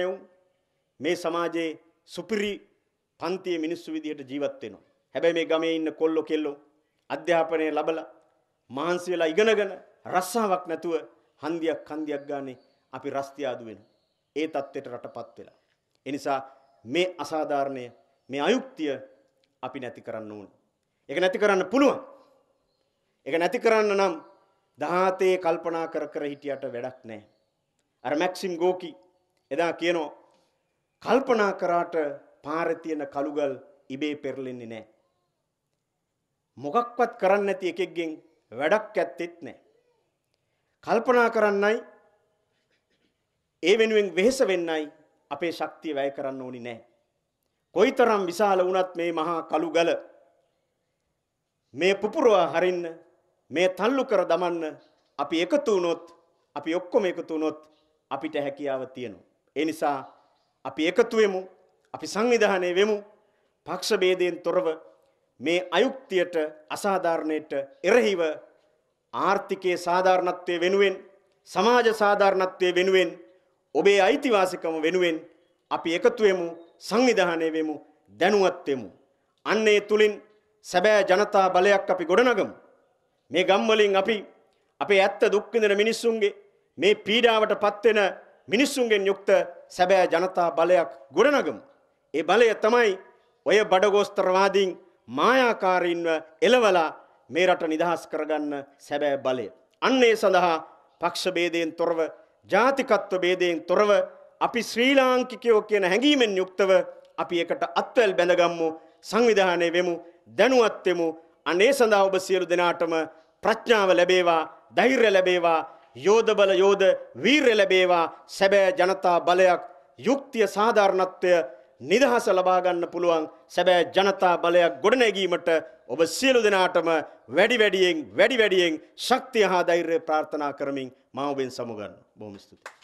මේ සමාජයේ සුපිරි පන්තියේ මිනිස්සු විදිහට ජීවත් වෙනවා. හැබැයි මේ ගමේ ඉන්න කොල්ලෝ කෙල්ලෝ අධ්‍යාපනය ලැබලා මහන්සි වෙලා ඉගෙනගෙන රස්සාවක් නැතුව හන්දියක් කන්දියක් ගානේ අපි රස්තියාදු වෙන. ඒ தත්ත්වයට රටපත් වෙලා. ඒ නිසා මේ අසාධාරණය මේ අයුක්තිය අපි නැති කරන්න ඕන. ඒක නැති කරන්න පුළුවන්. ඒක නැති කරන්න නම් 17 කල්පනා කර කර හිටියට වැඩක් නැහැ. අර මැක්සිම් ගෝකි එදා කියනවා කල්පනා කරාට පාරේ තියෙන කලුගල් ඉබේ පෙරලෙන්නේ නැහැ. මොකක්වත් කරන්න නැති එකෙක්ගෙන් වැඩක් ඇත්තෙත් නෑ. කල්පනා කරන්නයි ඒ වෙනුවෙන් වෙහෙස වෙන්නයි අපේ ශක්තිය වැය කරන්න ඕනි නෑ. කොයිතරම් විශාල වුණත් මේ මහා කළු ගල මේ පුපුරවා හරින්න මේ තල්ලු කර දමන්න අපි එකතු වුණොත් අපි ඔක්කොම එකතු වුණොත් අපිට හැකියාව තියෙනවා. ඒ නිසා අපි එකතු වෙමු. අපි සංවිධානය වෙමු. පක්ෂ ભેදයෙන් තොරව මේ අයුක්තියට අසාධාරණයට එරෙහිව ආර්ථිකයේ සාධාරණත්වය වෙනුවෙන් සමාජ සාධාරණත්වය වෙනුවෙන් ඔබේ අයිතිවාසිකම වෙනුවෙන් අපි එකතු වෙමු සංවිධානය වෙමු දැනුවත් වෙමු අන්න ඒ තුලින් සැබෑ ජනතා බලයක් අපි ගොඩනගමු මේ ගම් වලින් අපි අපේ ඇත්ත දුක් විඳින මිනිසුන්ගේ මේ පීඩාවටපත් වෙන මිනිසුන්ගෙන් යුක්ත සැබෑ ජනතා බලයක් ගොඩනගමු ඒ බලය තමයි ඔය බඩගෝස්තරවාදීන් මායාකාරීන්ව එලවලා මේ රට නිදහස් කරගන්න සැබෑ බලය. අන්න ඒ සඳහා පක්ෂ ભેදයෙන් තොරව, ජාතිකත්ව ભેදයෙන් තොරව අපි ශ්‍රී ලාංකිකයෝ කියන හැඟීමෙන් යුක්තව අපි එකට අත්වැල් බැඳගම්මු, සංවිධානය වෙමු, දැනුවත් වෙමු. අන්න ඒ සඳහා ඔබ සියලු දෙනාටම ප්‍රඥාව ලැබේවා, ධෛර්ය ලැබේවා, යෝධ බල යෝධ වීරය ලැබේවා, සැබෑ ජනතා බලයක්, යුක්තිය සාධාරණත්වය නිදහස ලබා ගන්න පුළුවන් සැබෑ ජනතා බලයක් ගොඩනැගීමට ඔබ සියලු දෙනාටම වැඩි වැඩියෙන් වැඩි වැඩියෙන් ශක්තිය හා ධෛර්යය ප්‍රාර්ථනා කරමින් මම ඔබෙන් සමුගන්නවා බොහොම ස්තුතියි